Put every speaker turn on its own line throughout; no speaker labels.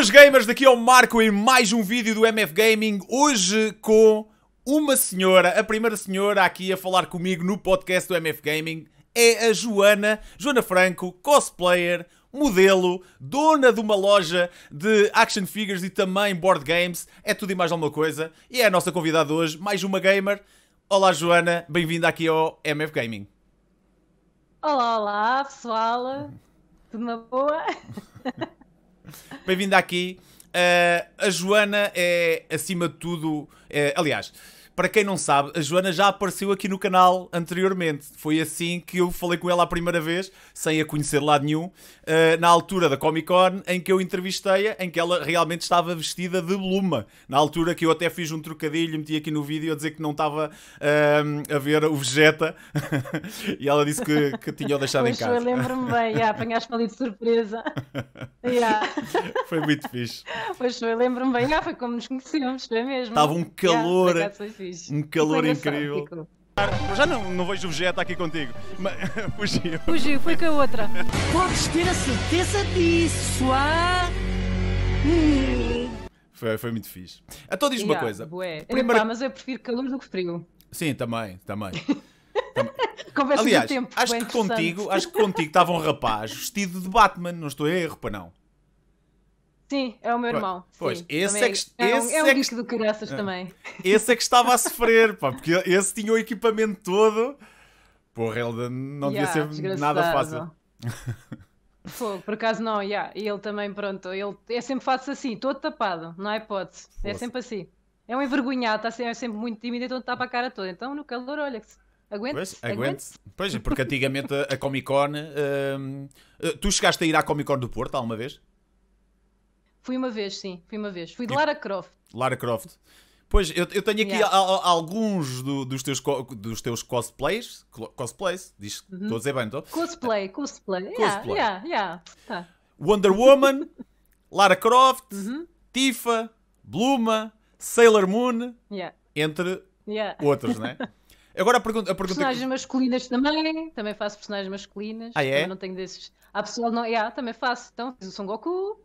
Boas gamers, daqui ao o Marco em mais um vídeo do MF Gaming, hoje com uma senhora, a primeira senhora aqui a falar comigo no podcast do MF Gaming, é a Joana, Joana Franco, cosplayer, modelo, dona de uma loja de action figures e também board games, é tudo e mais alguma coisa, e é a nossa convidada hoje, mais uma gamer. Olá Joana, bem-vinda aqui ao MF Gaming.
Olá, olá pessoal, tudo na boa?
bem vinda aqui. Uh, a Joana é, acima de tudo, é, aliás, para quem não sabe, a Joana já apareceu aqui no canal anteriormente. Foi assim que eu falei com ela a primeira vez, sem a conhecer de lado nenhum, eh, na altura da Comic Con, em que eu entrevistei-a, em que ela realmente estava vestida de luma. Na altura que eu até fiz um trocadilho, meti aqui no vídeo a dizer que não estava eh, a ver o Vegeta. e ela disse que, que tinha-o deixado Poxa, em casa. Eu lembro-me bem, yeah, apanhaste-me
ali de surpresa.
Yeah. Foi muito fixe.
Poxa, eu lembro-me bem, yeah, foi como nos conhecemos, foi mesmo. Estava um calor. Yeah,
um calor incrível. Ficou. Já não, não vejo o objeto aqui contigo. Mas, fugiu. Fugiu,
foi com a outra. Podes ter a certeza disso, ah?
Foi, foi muito fixe. Então diz-me yeah, uma coisa.
É, Primeiro... mas eu prefiro calor do que frio.
Sim, também, também.
Conversa Aliás, tempo, acho que contigo, acho
que contigo estava um rapaz vestido de Batman, não estou a erro, para não.
Sim, é o meu irmão. Pois, Sim, esse é que. É, esse é um, é que, do caraças é. também.
Esse é que estava a sofrer, pá, porque esse tinha o equipamento todo. Porra, ele não yeah, devia ser nada fácil.
Pô, por acaso não, yeah. e ele também, pronto, ele é sempre fácil assim, todo tapado, não há hipótese, Poxa. é sempre assim. É um envergonhado, está sempre, é sempre muito tímido, então tapa tá a cara toda. Então no calor, olha-se. Aguente, se aguente.
Pois, porque antigamente a Comic Con. Hum, eh, tu chegaste a ir à Comic Con do Porto alguma vez?
Fui uma vez, sim, fui uma vez. Fui de Lara Croft.
Lara Croft. Pois, eu, eu tenho aqui yeah. a, a, alguns do, dos, teus dos teus cosplays. Cosplays, diz, uhum. estou a dizer bem, então.
Cosplay, cosplay. cosplay. Yeah, yeah, yeah. Tá.
Wonder Woman, Lara Croft, uhum. Tifa, Bluma, Sailor Moon, yeah. entre yeah. outros, né? Agora a pergunta, a pergunta personagens que...
masculinas também, também faço personagens masculinas. Ah, é? não tenho desses. Há pessoal não, yeah, também faço. Então, fiz o Son Goku,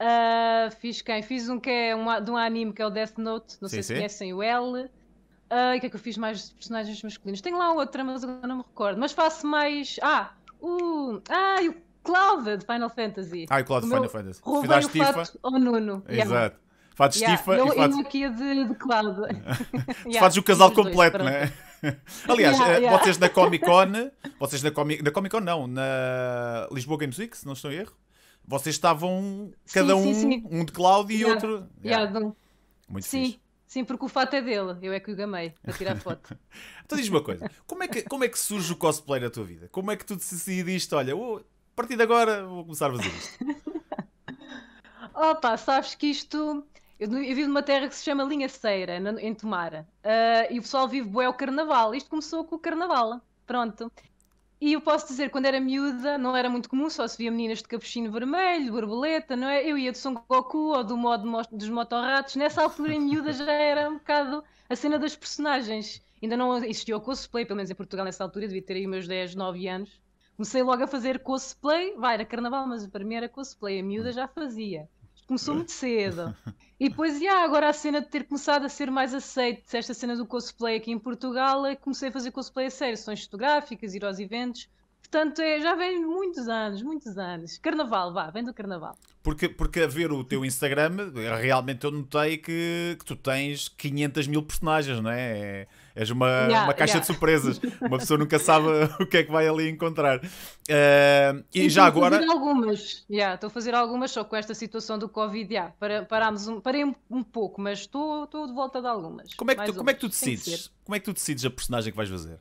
Uh, fiz quem? Fiz um que é um, de um anime que é o Death Note, não sim, sei se conhecem o L. Uh, e o que é que eu fiz mais de personagens masculinos? Tenho lá outra, mas agora não me recordo. Mas faço mais. Ah, o. Ah, o Cloud de Final Fantasy. Ah, o Cloud de Final Fantasy. Roubei o tifa. fato ao Nuno. Exato. Yeah. Fato yeah. estifa eu, e fato... aqui é de, de Cloud. yeah, fazes o casal completo, não é? Né? Aliás, yeah, eh, yeah. vocês na Comic Con,
vocês na Comic, na Comic Con não, na Lisboa Games Week, se não estou em erro, vocês estavam cada sim, um, sim, um de Cláudio yeah. e outro. Yeah. Yeah. Muito
sim. Fixe. Sim, porque o fato é dele, eu é que o gamei para tirar foto.
então diz-me uma coisa: como é, que, como é que surge o cosplay na tua vida? Como é que tu decidiste, olha, oh, a partir de agora vou começar a fazer isto?
Opa, sabes que isto. Eu, eu, vivo numa terra que se chama linha Ceira, em Tomara. Uh, e o pessoal vive bué o carnaval. Isto começou com o carnaval. Pronto. E eu posso dizer, quando era miúda, não era muito comum, só se via meninas de capuchinho vermelho, borboleta, não é? Eu ia do Son Goku ou do modo dos motorratos. Nessa altura, em miúda, já era um bocado a cena das personagens. Ainda não existia o cosplay, pelo menos em Portugal nessa altura, devia ter aí meus 10, 9 anos. Comecei logo a fazer cosplay, vai, era carnaval, mas para mim era cosplay, a miúda hum. já fazia começou muito cedo. E depois, yeah, agora a cena de ter começado a ser mais aceito, esta cena do cosplay aqui em Portugal, é comecei a fazer cosplay a sério, sessões fotográficas, ir aos eventos. Portanto, é, já vem muitos anos, muitos anos. Carnaval, vá, vem do carnaval.
Porque, porque a ver o teu Instagram, realmente eu notei que, que tu tens 500 mil personagens, não é? é És uma, yeah, uma caixa yeah. de surpresas. Uma pessoa nunca sabe o que é que vai ali encontrar. Uh, e Sim, já agora. Estou a fazer
algumas, yeah, estou a fazer algumas, só com esta situação do Covid, yeah, para, parámos um, parei um, um pouco, mas estou, estou de volta de algumas.
Como é que, tu, como é que tu decides? Como é que tu decides a personagem que vais fazer?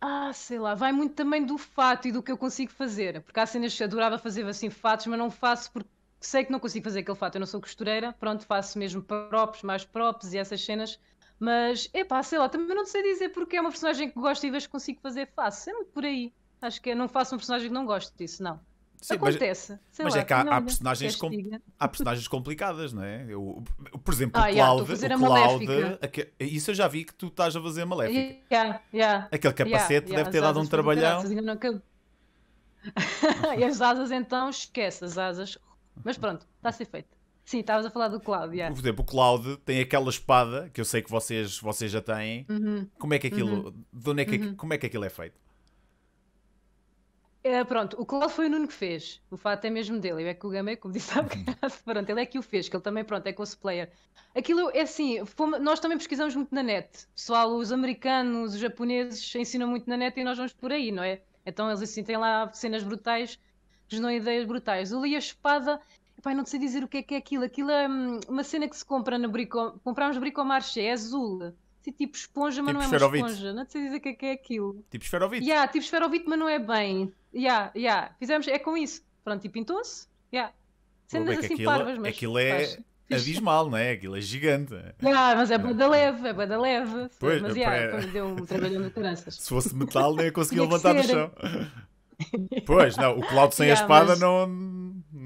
Ah, sei lá, vai muito também do fato e do que eu consigo fazer. Porque há cenas que adorava fazer assim fatos, mas não faço porque sei que não consigo fazer aquele fato. Eu não sou costureira, pronto, faço mesmo próprios, mais próprios e essas cenas mas, epá, sei lá, também não sei dizer porque é uma personagem que gosto e vejo que consigo fazer fácil. É muito por aí. Acho que é, não faço um personagem que não gosto disso, não. Sim, Acontece. Mas, sei mas lá, é que há, há personagens com,
há personagens complicadas, não é? Eu, por exemplo, ah, o Cloud. Yeah, o aquele, isso eu já vi que tu estás a fazer maléfica. Yeah, yeah,
Aquele capacete deve ter dado um trabalhão. e as asas então, esquece as asas. Mas pronto, está a ser feito. Sim, estavas a falar do Cloud, yeah. Por
exemplo, o Cloud tem aquela espada que eu sei que vocês, vocês já têm. Uhum. Como é que aquilo. Uhum. É que, uhum. Como é que aquilo é feito?
É, pronto, o Cloud foi o Nuno que fez. O fato é mesmo dele. Eu é que o Gamei, como disse há uhum. bocado, pronto, ele é que o fez, que ele também pronto, é cosplayer. Aquilo é assim, fomos, nós também pesquisamos muito na net. pessoal, os americanos, os japoneses ensinam muito na net e nós vamos por aí, não é? Então eles assim têm lá cenas brutais, dão ideias brutais. Ali a espada Pai, não sei dizer o que é que é aquilo. Aquilo é hum, uma cena que se compra no brico... Comprámos bricomarché, é azul. tipo esponja, mas tipo não é uma esponja. Não sei dizer o que é que é aquilo. Tipo esferovite. Yeah, tipo esferovite, mas não é bem. Yeah, yeah. Fizemos, é com isso. Pronto, e pintou-se. Yeah.
Sendo assim aquilo, parvas, mas... Aquilo é... Faz abismal, não é? Aquilo é gigante.
Ah, mas é bada leve, é bada leve. Pois, mas é yeah, é deu um trabalho de crianças.
Se fosse metal, nem conseguia levantar do chão.
Pois, não, o Cláudio sem yeah, a espada mas... não,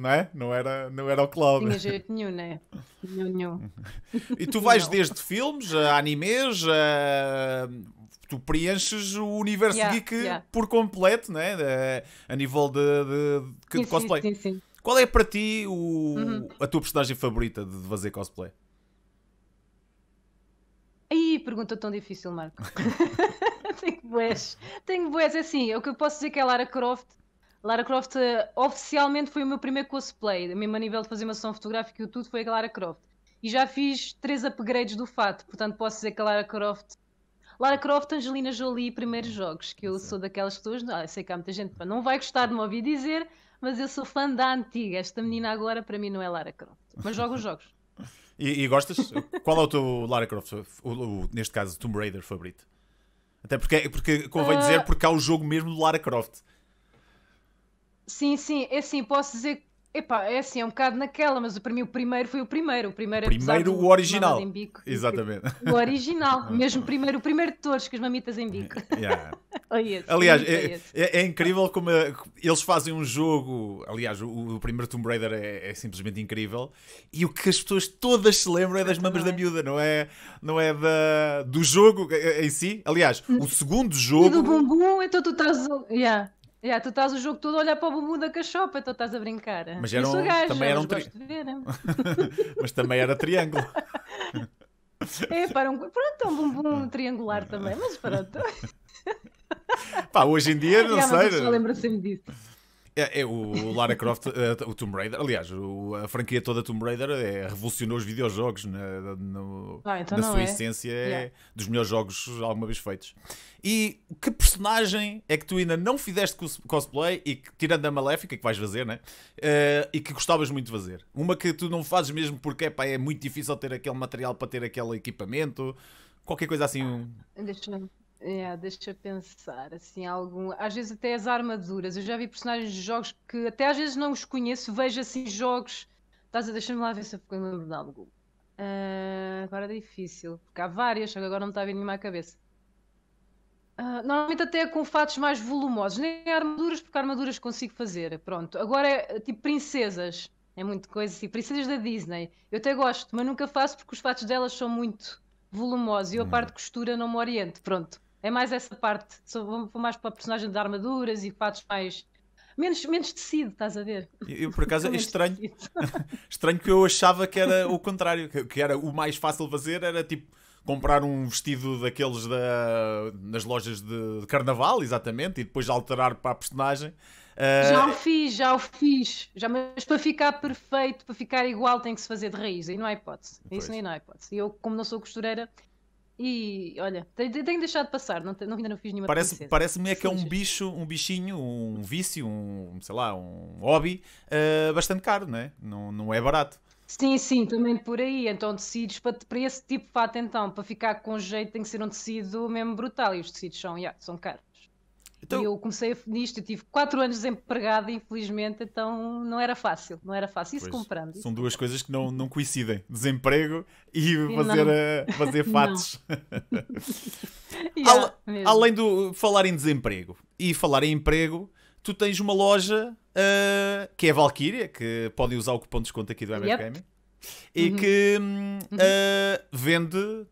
não é? Não era, não era o Cláudio. Tinha jeito
nenhum, né? Nenhum, nenhum.
E tu vais não. desde filmes a animes, a... tu preenches o universo yeah, geek yeah. por completo, né? É, a nível de, de, de cosplay. Sim, sim, sim. Qual é para ti o, uhum. a tua personagem favorita de fazer cosplay?
Aí, pergunta tão difícil, Marco. Tenho boés. Tenho boés, é assim, é o que eu posso dizer que é Lara Croft, Lara Croft eh, oficialmente foi o meu primeiro cosplay, mesmo a nível de fazer uma sessão fotográfica e tudo, foi a Lara Croft. E já fiz três upgrades do fato, portanto posso dizer que a Lara Croft. Lara Croft, Angelina Jolie, primeiros jogos, que eu sou daquelas pessoas, ah, sei que há muita gente que não vai gostar de me ouvir dizer, mas eu sou fã da antiga. Esta menina agora para mim não é Lara Croft, mas jogo os jogos.
e, e, gostas? Qual é o teu Lara Croft, o, o, neste caso Tomb Raider favorito? Até porque, porque convém uh... dizer, porque há o jogo mesmo do Lara Croft.
Sim, sim, é assim, posso dizer que. Epá, é assim, é um bocado naquela, mas para mim o primeiro foi o primeiro. O primeiro, primeiro o original. Bico, Exatamente. O original, mesmo primeiro, o primeiro de todos, que as mamitas em bico.
Yeah. oh, aliás, é, é, é, incrível como a, eh, eles fazem um jogo. Aliás, o, o primeiro Tomb Raider é, é, simplesmente incrível. E o que as pessoas todas se lembram é das mamas da é? miúda, não é, não é da, do jogo eh, em si. Aliás, o segundo jogo. E do
bumbum, então tu estás. Yeah. Já, tu estás o jogo todo a olhar para o bumbum da cachopa, então estás a brincar. Mas era um, gajo, também era um de ver, né?
Mas também era triângulo.
É, para um... Pronto, é um bumbum triangular também, mas pronto.
Pá, hoje em dia, não sei. Mas lembro se disso. É, é, o Lara Croft, eh, o Tomb Raider, aliás, o, a franquia toda Tomb Raider é, revolucionou os videojogos na, né, no, ah, então na sua é. essência, é yeah. dos melhores jogos alguma vez feitos. E que personagem é que tu ainda não fizeste cosplay e que, tirando a Maléfica, que vais fazer, né? Uh, e que gostavas muito de fazer? Uma que tu não fazes mesmo porque é muito difícil ter aquele material para ter aquele equipamento, qualquer coisa assim.
Ah, deixa é, deixa eu pensar, assim, algum... às vezes até as armaduras, eu já vi personagens de jogos que até às vezes não os conheço, vejo assim jogos, estás a deixar-me lá ver se eu me lembro de algo. Uh, ah, agora é difícil, porque há várias, agora não me está a vir nenhuma à cabeça. Uh, normalmente até com fatos mais volumosos, nem armaduras, porque armaduras consigo fazer, pronto. Agora é tipo princesas, é muito coisa assim, princesas da Disney. Eu até gosto, mas nunca faço porque os fatos delas são muito volumosos e eu a hum. parte de costura não me oriento, pronto. É mais essa parte. Vou mais para personagem de armaduras e fatos mais. Menos, menos tecido, estás a ver?
Eu, por acaso, é estranho. estranho que eu achava que era o contrário. Que era o mais fácil fazer, era tipo comprar um vestido daqueles da, das lojas de carnaval, exatamente, e depois alterar para a personagem. Uh... Já o
fiz, já o fiz. Já, mas para ficar perfeito, para ficar igual, tem que se fazer de raiz. E não há hipótese. Pois. Isso nem não há hipótese. E eu, como não sou costureira, e olha, tenho, tenho deixado passar, não, não, ainda não fiz nenhuma Parece-me parece é que é
um bicho, um bichinho, um vício, um, sei lá, um hobby uh, bastante caro, não é? Não, não é barato. Sim, sim, também
por aí. Então, tecidos para, para esse tipo de fato, então, para ficar com jeito, tem que ser um tecido mesmo brutal. E os tecidos são, yeah, são caros. Então... Eu comecei nisto, eu tive 4 anos desempregada, infelizmente, então não era fácil, não era fácil. Isso pois, comprando. São
duas coisas que não, não coincidem: desemprego e fazer, eh, fazer fatos. yeah, Al, além do falar em desemprego e falar em emprego, tu tens uma loja uh, que é a Valkyria, que podem usar o cupom de desconto aqui do MF yep. e uhum. que uh, vende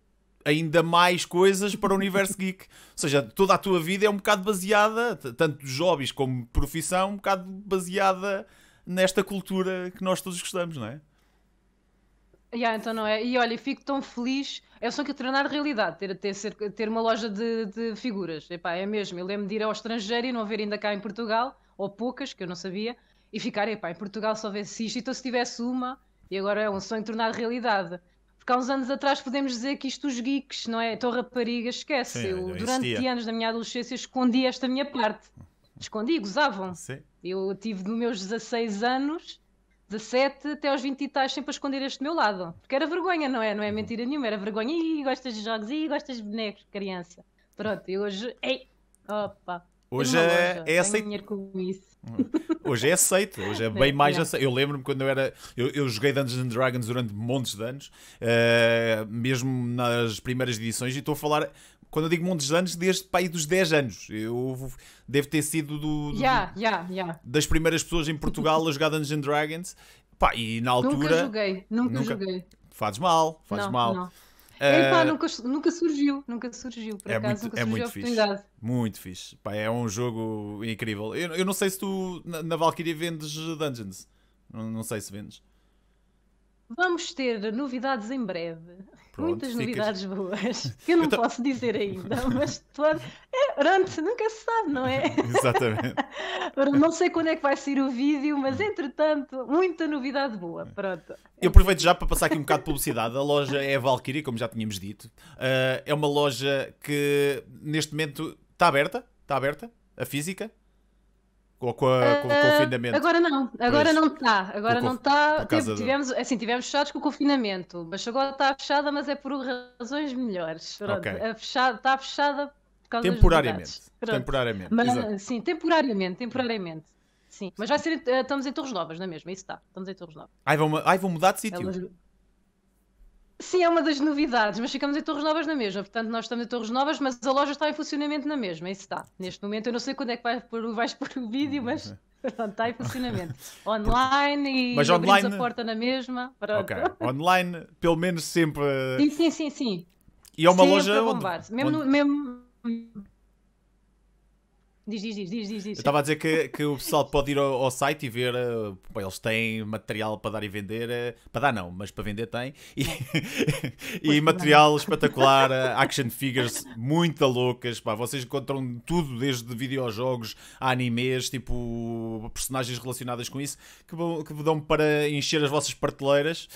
ainda mais coisas para o universo geek. Ou seja, toda a tua vida é um bocado baseada, tanto dos hobbies como profissão, um bocado baseada nesta cultura que nós todos gostamos, não é?
Yeah, então não é. E olha, fico tão feliz. Eu só que treinar realidade, ter, ter, ter uma loja de, de figuras. Epá, é mesmo. Eu lembro de ir ao estrangeiro e não haver ainda cá em Portugal, ou poucas, que eu não sabia, e ficar, epá, em Portugal só vê isto. Então se tivesse uma, e agora é um sonho tornar realidade porque há uns anos atrás podemos dizer que isto os geeks, não é? Então rapariga, esquece. Sim, eu, durante anos da minha adolescência, escondi esta minha parte. Escondi, gozavam. Sim. Eu tive dos meus 16 anos, 17 até aos 20 e tais, sempre a esconder este meu lado. Porque era vergonha, não é? Não é uhum. mentira nenhuma, era vergonha. Ih, gostas de jogos, ih, gostas de bonecos, criança. Pronto, e hoje, ei, opa. Hoje é, é
aceito. Hum. Hoje é aceito, hoje é, é bem mais aceito. Eu lembro-me quando eu era. Eu, eu, joguei Dungeons and Dragons durante montes de anos, uh, mesmo nas primeiras edições, e estou a falar. Quando eu digo montes de anos, desde pai dos 10 anos. Eu devo ter sido do, do yeah, yeah, yeah. das primeiras pessoas em Portugal a jogar Dungeons and Dragons. Pá, e na altura. Nunca
joguei, nunca, nunca... joguei.
Fazes mal, fazes não, mal. Não. É, nunca,
nunca surgiu, nunca surgiu, por é acaso, muito, nunca é surgiu é muito a oportunidade.
Fixe, muito fixe. Pá, é um jogo incrível. Eu, eu não sei se tu na, na Valkyrie vendes Dungeons. Não, não sei se vendes.
Vamos ter novidades em breve.
Pronto, Muitas ficas...
novidades boas. que Eu não eu então posso dizer ainda, mas todo... é, pronto, nunca se sabe, não é? Exatamente. não sei quando é que vai sair o vídeo, mas hum. entretanto, muita novidade boa. Hum. Pronto.
Eu aproveito já para passar aqui um bocado de publicidade. A loja é a Valkyrie, como já tínhamos dito. Uh, é uma loja que neste momento está aberta, está aberta, a física, ou com, a, com o ah, confinamento? Agora
não, agora não está. Agora não está. Tipo, tivemos, assim, tivemos fechados com o confinamento, mas agora está fechada, mas é por razões melhores. Okay. Está fechada, tá fechada temporariamente. Temporariamente. Mas, sim, temporariamente, temporariamente. Sim, mas vai ser. Eh, estamos em Torres Novas, não é mesmo? Isso está. Estamos em Torres Novas.
Ai, vão, ai, vão mudar de sítio. Elas...
Sim, é uma das novidades, mas ficamos em Torres Novas na mesma. Portanto, nós estamos em Torres Novas, mas a loja está em funcionamento na mesma. É isso está. Neste momento, eu não sei quando é que vais pôr, vais pôr o vídeo, mas uhum. pronto, está em funcionamento. Online e mas online... a porta na mesma. Ok.
Online, pelo menos sempre. Sim,
sim, sim. sim.
E é uma loja. Onde... Mesmo, onde... No,
mesmo Diz, diz, diz, diz, diz. Eu estava a dizer
que, que o pessoal pode ir ao, ao site e ver. Uh, eles têm material para dar e vender. Uh, para dar, não, mas para vender tem. E, e material espetacular, uh, action figures muito loucas. Pá, vocês encontram tudo, desde videojogos a animes, tipo personagens relacionadas com isso, que, que dão para encher as vossas prateleiras,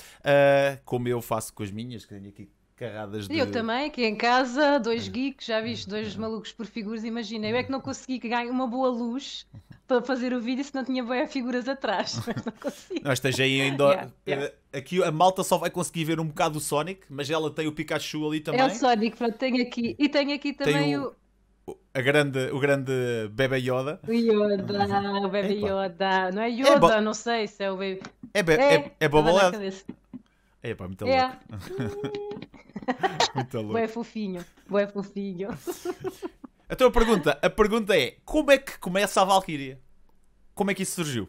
como eu faço com as minhas, que tenho aqui carradas de. Eu também,
aqui em casa, dois geeks, já viste, dois malucos por figuras, imagina. Eu é que não consegui ganhar uma boa luz para fazer o vídeo se não tinha boas figuras atrás, mas não
consegui. Não, esteja aí ainda. Yeah, yeah. Eh, aqui a malta só vai conseguir ver um bocado o Sonic, mas ela tem o Pikachu ali também. É o
Sonic, pronto, tem aqui. E tem aqui também o...
o a grande, o grande Bebe Yoda.
O Yoda, o Bebe Epa. Yoda. Não é, é Yoda, é não sei se é o Bebe. É, be é, é, é,
é pá, muito é. louco. muito louco. Boé
fofinho, boé fofinho.
Então a tua pergunta, a pergunta é, como é que começa a Valkyria? Como é que isso surgiu?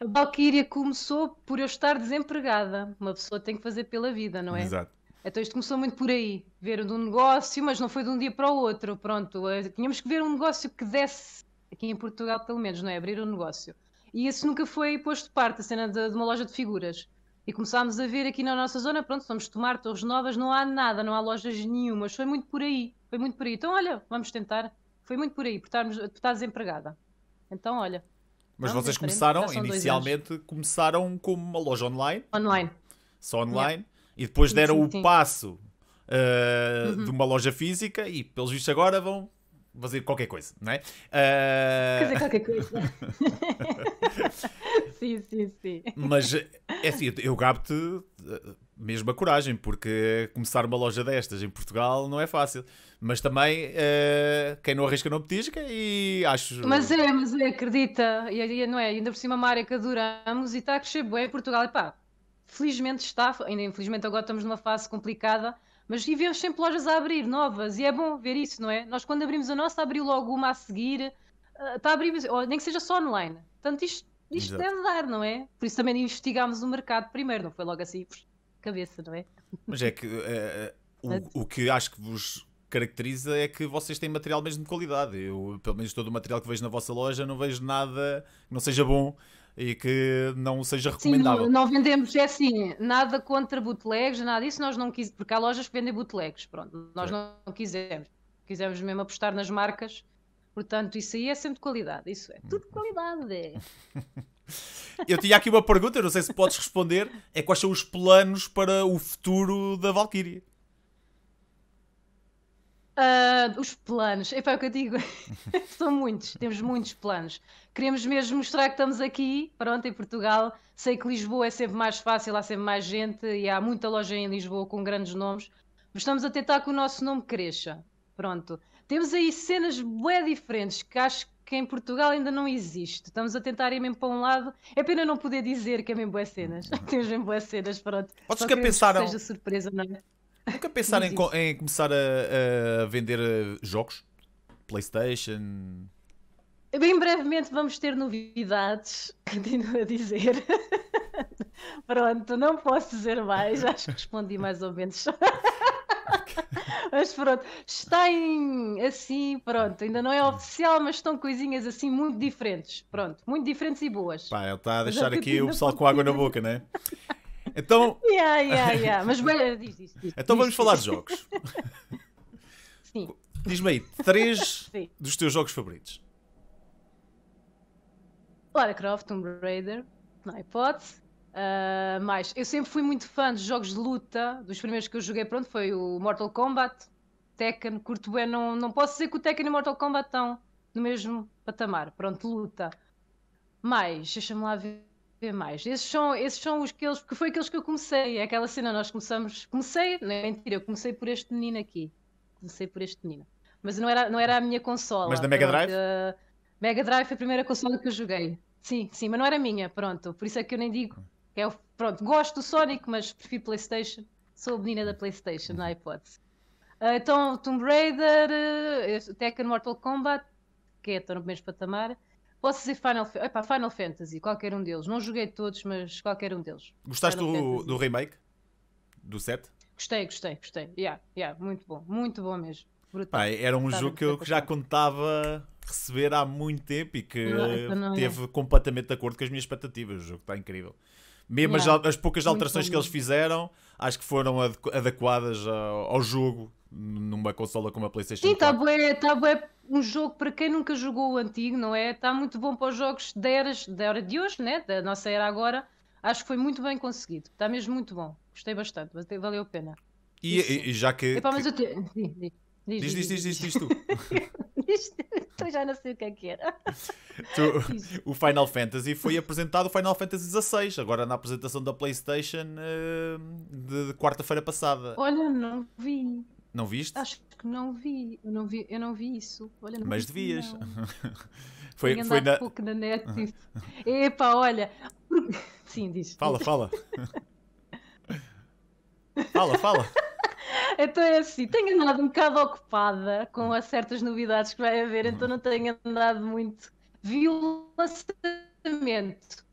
A Valkyria começou por eu estar desempregada. Uma pessoa tem que fazer pela vida, não é? Exato. Então isto começou muito por aí. Ver de um negócio, mas não foi de um dia para o outro. Pronto, eh, tínhamos que ver um negócio que desse, aqui em Portugal pelo menos, não é? Abrir um negócio. E isso nunca foi posto de parte, a cena de, de uma loja de figuras. E começámos a ver aqui na nossa zona, pronto, vamos tomar torres novas, não há nada, não há lojas nenhumas, foi muito por aí, foi muito por aí. Então, olha, vamos tentar, foi muito por aí, por, estarmos, por estar desempregada. Então, olha. Mas vocês é começaram, inicialmente,
começaram como uma loja online. Online. Só online. Yeah. E depois deram sim, sim. o passo uh, uhum. de uma loja física e, pelos vistos, agora vão fazer qualquer coisa, não é? Uh... Fazer ah, qualquer coisa.
sim, sim, sim. Mas é
assim, eu gabo-te mesmo a coragem, porque começar uma loja destas em Portugal não é fácil. Mas também uh, quem não arrisca não petisca e acho. Mas
é, mas é, acredita, e, não é? Ainda por cima é uma área que adoramos e está a crescer bem em Portugal. E pá, felizmente está, ainda infelizmente agora estamos numa fase complicada mas e vemos sempre lojas a abrir novas, e é bom ver isso, não é? Nós, quando abrimos a nossa, abriu logo uma a seguir, eh, está a abrir, nem que seja só online. Portanto, isto, isto deve dar, não é? Por isso também investigámos o mercado primeiro, não foi logo assim, cabeça, não é?
Mas é que eh, eh, o, o que acho que vos caracteriza é que vocês têm material mesmo de qualidade. Eu, pelo menos todo o material que vejo na vossa loja, não vejo nada que não seja bom e que não seja recomendável. Sim, não
vendemos, é assim, nada contra bootlegs, nada disso, nós não quisemos, porque há lojas que vendem bootlegs, pronto, nós Sim. não quisemos, quisemos mesmo apostar nas marcas, portanto, isso aí é sempre qualidade, isso é tudo qualidade.
Eu tinha aqui uma pergunta, não sei se podes responder, é quais são os planos para o futuro da Valkyrie
Uh, os planos, é para o que eu digo, são muitos, temos muitos planos. Queremos mesmo mostrar que estamos aqui, pronto, em Portugal. Sei que Lisboa é sempre mais fácil, há sempre mais gente e há muita loja em Lisboa com grandes nomes, mas estamos a tentar que o nosso nome cresça. Pronto. Temos aí cenas bué diferentes que acho que em Portugal ainda não existe. Estamos a tentar ir mesmo para um lado. É pena não poder dizer que é mesmo boas cenas. Temos mesmo boas cenas, pronto. Vocês que pensaram. seja surpresa, não é?
Nunca pensaram em, em, começar a, a vender eh, jogos? PlayStation?
Bem brevemente vamos ter novidades, continuo a dizer. pronto, não posso dizer mais, acho que respondi mais ou menos. mas pronto, está em assim, pronto, ainda não é hum. oficial, mas estão coisinhas assim muito diferentes. Pronto, muito diferentes e boas. Pá,
ele está a deixar aqui o pessoal com água na boca, né? Então. Yeah, yeah, yeah.
Mas bem, diz, diz,
diz, Então vamos falar de jogos.
Sim.
Diz-me aí, três Sim. dos teus jogos favoritos.
Lara Croft, Tomb Raider, não iPod. Uh, mais, eu sempre fui muito fã dos jogos de luta. Dos primeiros que eu joguei, pronto, foi o Mortal Kombat, Tekken, curto bem. Não, não posso dizer que o Tekken e o Mortal Kombat estão no mesmo patamar. Pronto, luta. Mais, deixa-me lá ver ver mais. Esses são, esses são os que, eles, que foi aqueles que eu comecei. É aquela cena, nós começamos. Comecei, não é mentira, eu comecei por este menino aqui. Comecei por este menino. Mas não era, não era a minha consola. Mas da Mega Drive? Pronto, eh, Mega Drive foi a primeira consola que eu joguei. Sim, sim, mas não era minha, pronto. Por isso é que eu nem digo. É, pronto, gosto do Sonic, mas prefiro PlayStation. Sou a menina da PlayStation, na hipótese. Uh, então, Tomb Raider, uh, Tekken Mortal Kombat, que é, estou no mesmo patamar. Posso dizer Final, Final Fantasy, qualquer um deles. Não joguei todos, mas qualquer um deles. Gostaste do, do,
remake? Do 7?
Gostei, gostei, gostei. Yeah, yeah, muito bom, muito bom mesmo. Pá, era um jogo que eu
já contava receber há muito tempo e que não, não, não. completamente de acordo com as minhas expectativas. O jogo está incrível. Mesmo yeah. as, as, poucas alterações que eles fizeram, acho que foram adequadas ao, ao jogo numa consola como a PlayStation Sim, está
bem, tá bem tá um jogo para quem nunca jogou o antigo, não é? Está muito bom para os jogos da era, da era de hoje, né? da nossa era agora. Acho que foi muito bem conseguido. Está mesmo muito bom. Gostei bastante, valeu a pena.
E, e já que. Epá, mas
eu te... diz, diz, diz, diz, diz, diz, diz, diz,
diz,
diz, eu já não sei o que é que era.
Tu, o Final Fantasy foi apresentado, o Final Fantasy XVI, agora na apresentação da PlayStation eh, de, quarta-feira passada.
Olha, não vi. Não viste? Acho que não vi. Eu não vi, eu não vi isso. Olha, não Mas vi devias. Não.
foi foi na... pouco na net.
Epá, olha. Sim, diz.
Fala, fala. fala, fala.
Então é assim, tenho andado um bocado ocupada com as certas novidades que vai haver, então não tenho andado muito. Vi o lançamento.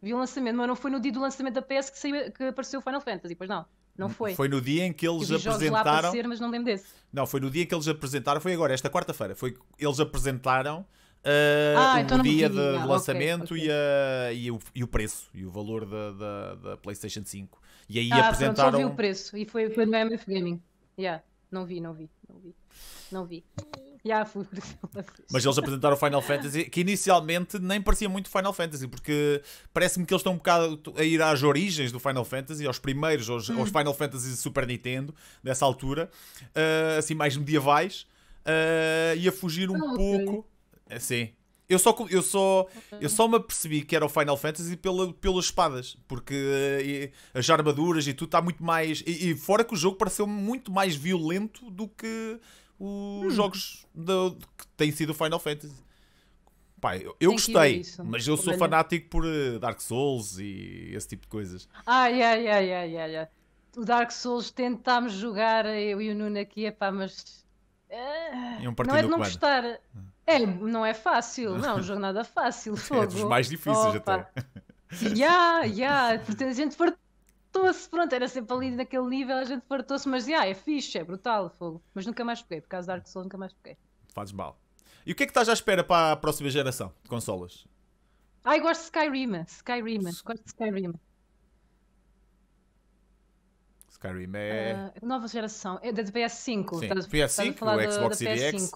Vi o lançamento, mas não foi no dia do lançamento da PS que, saiu, que apareceu o Final Fantasy, pois não. Não foi. Foi no
dia em que eles que apresentaram. Aparecer, mas não lembro desse. Não, foi no dia em que eles apresentaram, foi agora, esta quarta-feira. Foi eles apresentaram uh, ah, o então dia do de ah, lançamento okay, okay. E, a, e, o, e, o, preço e o valor da, da, da PlayStation 5. E aí ah, apresentaram. Pronto, só vi o preço
e foi, foi no MF Gaming. Yeah. Não vi, não vi, não vi. Não vi. Já fui Mas eles
apresentaram o Final Fantasy, que inicialmente nem parecia muito Final Fantasy, porque parece-me que eles estão um bocado a ir às origens do Final Fantasy, aos primeiros, aos, aos hum. Final Fantasy Super Nintendo, dessa altura, uh, assim mais medievais, uh, e a fugir um oh, pouco. Okay. É, sim, eu só, eu só, eu só me apercebi que era o Final Fantasy pela, pelas espadas, porque eh, as armaduras e tudo está muito mais. E, e, fora que o jogo pareceu muito mais violento do que os hum. jogos que têm sido o Final Fantasy. pai eu, eu gostei, mas eu sou fanático por eh, Dark Souls e esse tipo de coisas.
Ai, ai, ai, ai, ai. ai. O Dark Souls tentámos jogar, eu e o Nuno aqui, epá, mas.
Uh, não é de não gostar.
Hum. É, não é fácil, não, jornada fácil. Fogo. É dos mais difíceis Opa. até. Ya, yeah, yeah, a gente fartou-se, pronto, era sempre ali naquele nível, a gente fartou-se, mas yeah, é fixe, é brutal, fogo. Mas nunca mais peguei, por causa da Dark Souls nunca mais peguei.
Fazes mal. E o que é que estás à espera para a próxima geração de consolas?
Ai, gosto de Skyrim, Skyrim, gosto de Skyrim.
Skyrim é.
Uh, nova geração, é da PS5. Sim, PS5, estás o Xbox Series X.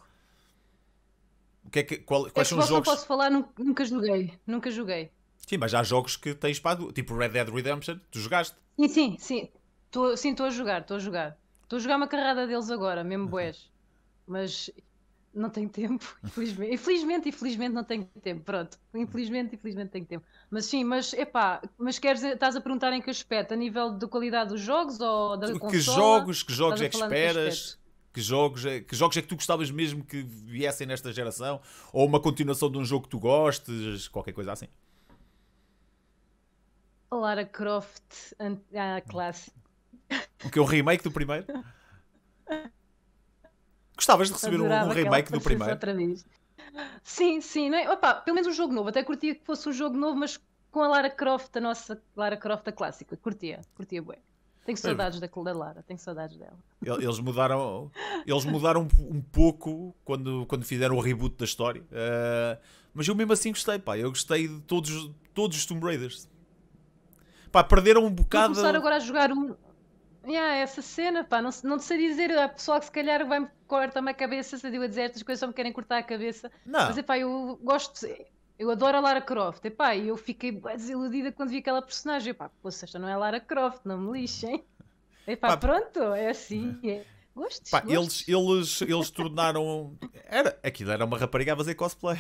O que é que, qual, quais é são os jogos? Não posso
falar, nunca joguei. Nunca joguei.
Sim, mas há jogos que tens para. Tipo Red Dead Redemption, tu jogaste?
Sim, sim, sim. Tô, sim, estou a jogar, estou a jogar. Estou a jogar uma carrada deles agora, mesmo uhum. boés. Mas não tenho tempo, infelizmente. infelizmente, infelizmente não tenho tempo, pronto. Infelizmente, infelizmente tenho tempo. Mas sim, mas epá, mas queres, estás a perguntar em que aspecto? A nível da qualidade dos jogos ou da que consola? Jogos, que jogos é que esperas?
Que jogos, é, que jogos é que tu gostavas mesmo que viessem nesta geração? Ou uma continuação de um jogo que tu gostes? Qualquer coisa assim.
Lara Croft, ah, classe.
O que é o remake do primeiro? Gostavas de receber um, um remake do primeiro? Outra
vez. Sim, sim. Não é? Opa, pelo menos um jogo novo. Até curtia que fosse um jogo novo, mas com a Lara Croft, a nossa Lara Croft a clássica. Curtia, curtia bem. Tenho saudades da, da Lara, tenho saudades dela.
Eles mudaram, eles mudaram um pouco quando, quando fizeram o reboot da história. Uh, mas eu mesmo assim gostei, pá. Eu gostei de todos, todos os Tomb Raiders. Pá, perderam um bocado. Vou começar agora
a jogar um. Yeah, essa cena, pá, não, não sei dizer, a pessoa que se calhar vai-me cortar-me a cabeça se eu dizer estas coisas só me querem cortar a cabeça. Não. Mas, pá, eu gosto. Eu adoro a Lara Croft. Epá, e eu fiquei desiludida quando vi aquela personagem. Epá, poxa, esta não é Lara Croft, não me lixem. E Pá, pronto, é assim. É. Gostes,
Pá, Eles, eles, eles tornaram. Era, aquilo era uma rapariga a fazer cosplay.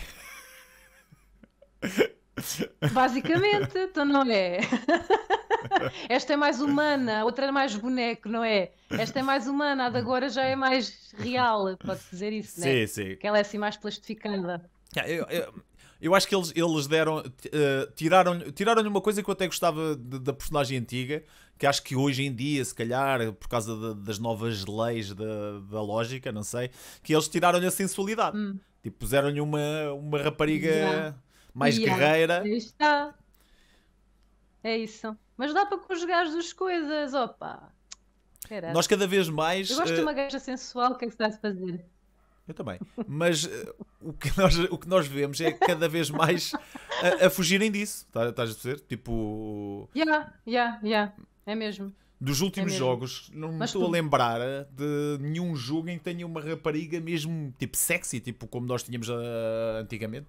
Basicamente,
então não é? Esta é mais humana, a outra é mais boneco, não é? Esta é mais humana, a de agora já é mais real, pode dizer isso, né? Sim, sim. Que ela é assim mais plastificada.
Ah, eu, eu, eu acho que eles, eles deram. Uh, Tiraram-lhe tiraram uma coisa que eu até gostava de, da personagem antiga, que acho que hoje em dia, se calhar, por causa de, das novas leis da, da, lógica, não sei, que eles tiraram-lhe a sensualidade. Hum. Tipo, puseram-lhe uma, uma rapariga yeah. mais yeah. guerreira. Aí
está. É isso. Mas dá para conjugar as duas coisas, opa. Caralho. Nós cada vez mais. Eu gosto uh... de uma eh, gaja sensual, o que é que se dá a fazer?
Eu também. Mas uh, o, que nós, o que nós vemos é cada vez mais a, a fugirem disso. Tá, estás tá a dizer? Tipo.
Yeah, yeah, yeah. É mesmo.
Dos últimos é jogos, não me estou tu... a lembrar de nenhum jogo em que tenha uma rapariga mesmo tipo sexy, tipo como nós tínhamos uh, antigamente.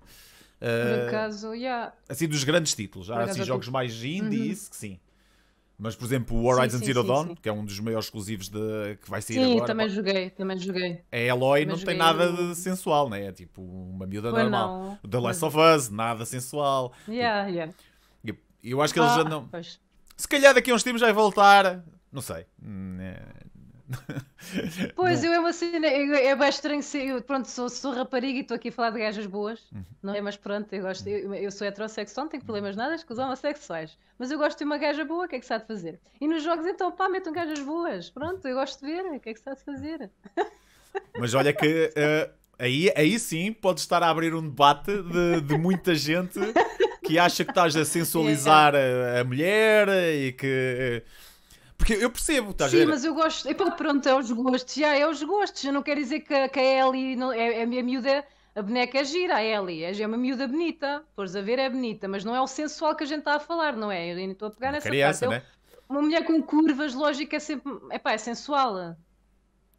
Uh, Por ah, acaso, yeah. Assim, dos grandes títulos. Há assim, jogos mais indie, uhum. isso que sim. Mas, por exemplo, o Horizon sim, sim, Zero sim, Dawn, que é um dos maiores exclusivos de, que vai sair agora. Sim, também
joguei, também joguei.
A Eloy não tem nada de sensual, né? É tipo uma miúda Foi normal. Não. The Last of Us, nada sensual. Tipo, yeah, yeah. Eu, eu acho que eles já ah, não... Pois. Se calhar daqui a uns tempos vai voltar, não sei. Hum, é. Pois,
eu é uma cena, é bem estranho ser, eu, pronto, sou, sou rapariga e estou aqui a falar de gajas boas, uhum. não é? Mas pronto, eu gosto, eu, eu sou heterossexual, não tenho uhum. problemas nada com os homossexuais, mas eu gosto de uma gaja boa, o que é que sabe fazer? E nos jogos então, pá, metam gajas boas, pronto, eu gosto de ver, o que é que sabe fazer?
Mas olha que... Uh... Aí, aí sim pode estar a abrir um debate de, de muita gente que acha que estás a é, é. sensualizar a, a mulher e que eh, porque eu percebo, estás Sim, a ver? mas eu
gosto. Epá, pronto, é os gostos. Já é os gostos. Eu não quero dizer que, que a Ellie não, é, é a minha miúda. A boneca é gira, a Ellie. É, é uma miúda bonita. Pôs a ver, é bonita. Mas não é o sensual que a gente está a falar, não é? Eu ainda estou a pegar uma nessa criança, parte. É né? Eu, uma mulher com curvas, lógica, é sempre. Epá, é sensual.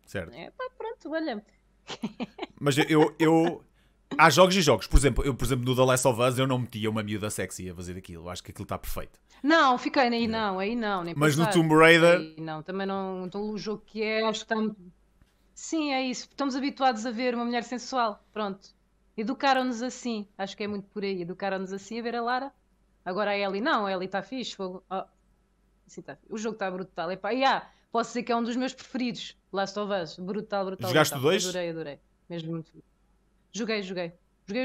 Certo. É, pá, pronto, olha.
Mas eu, eu. Há jogos e jogos. Por exemplo, eu, por exemplo, no The Last of Us eu não metia uma miúda sexy a fazer aquilo. Eu acho que aquilo está perfeito.
Não, fiquei aí não, aí não. Nem Mas pensar. no Tomb Raider. Aí, não, também não. Então, o jogo que é, acho que está. Sim, é isso. Estamos habituados a ver uma mulher sensual. Pronto. Educaram-nos assim. Acho que é muito por aí. Educaram-nos assim a ver a Lara. Agora a Ellie, não, a Ellie está fixe. Oh. Assim, tá O jogo está brutal. e yeah, posso dizer que é um dos meus preferidos. Last of Us. Brutal, brutal. Jogaste brutal. dois? Adorei, adorei. Mesmo muito. Joguei, joguei. Joguei,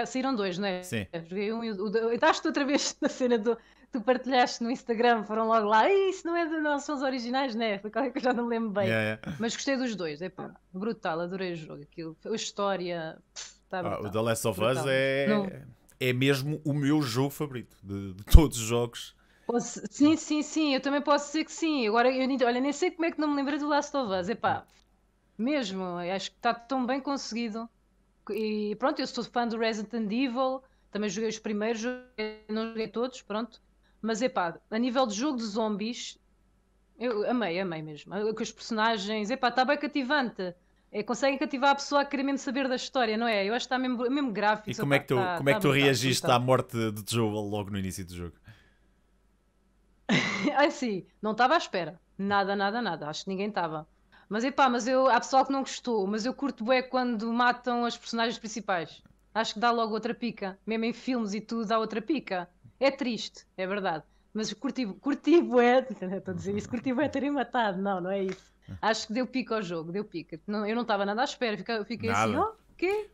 é, saíram dois, não é? Sim. Joguei um e o. Estás outra vez na cena do, tu partilhaste no Instagram, foram logo lá, isso não é dos nossos originais, né? Foi qualquer que eu já não lembro bem. Yeah, yeah. Mas gostei dos dois, é pá, brutal, adorei o jogo. Aquilo, a história. Pff, tá brutal, ah, o The Last of brutal. Us é,
é mesmo o meu jogo favorito de, de todos os jogos.
sim, sim, sim, eu também posso dizer que sim. Agora, eu, olha, nem sei como é que não me lembrei do Last of Us, é pá, mesmo, acho que está tão bem conseguido. E pronto, eu sou fã do Resident Evil, também joguei os primeiros, não joguei todos, pronto mas epá, a nível de jogo de zombies, eu amei, amei mesmo. Com os personagens, epá, está bem cativante. É, conseguem cativar a pessoa a querer mesmo saber da história, não é? Eu acho que está mesmo, mesmo gráfico. E como é que tu, tá, como é que tá tu reagiste tá, à
morte de Joel logo no início do jogo?
assim, não estava à espera. Nada, nada, nada. Acho que ninguém estava. Mas epá, mas eu, há pessoal que não gostou, mas eu curto bué quando matam as personagens principais. Acho que dá logo outra pica. Mesmo em filmes e tudo, dá outra pica. É triste, é verdade. Mas curtivo é. estou a dizer isso, curtivo é terem matado. Não, não é isso. Acho que deu pico ao jogo, deu pico. Não, eu não estava nada à espera, fiquei, fiquei assim, nada. assim, ó, oh, quê?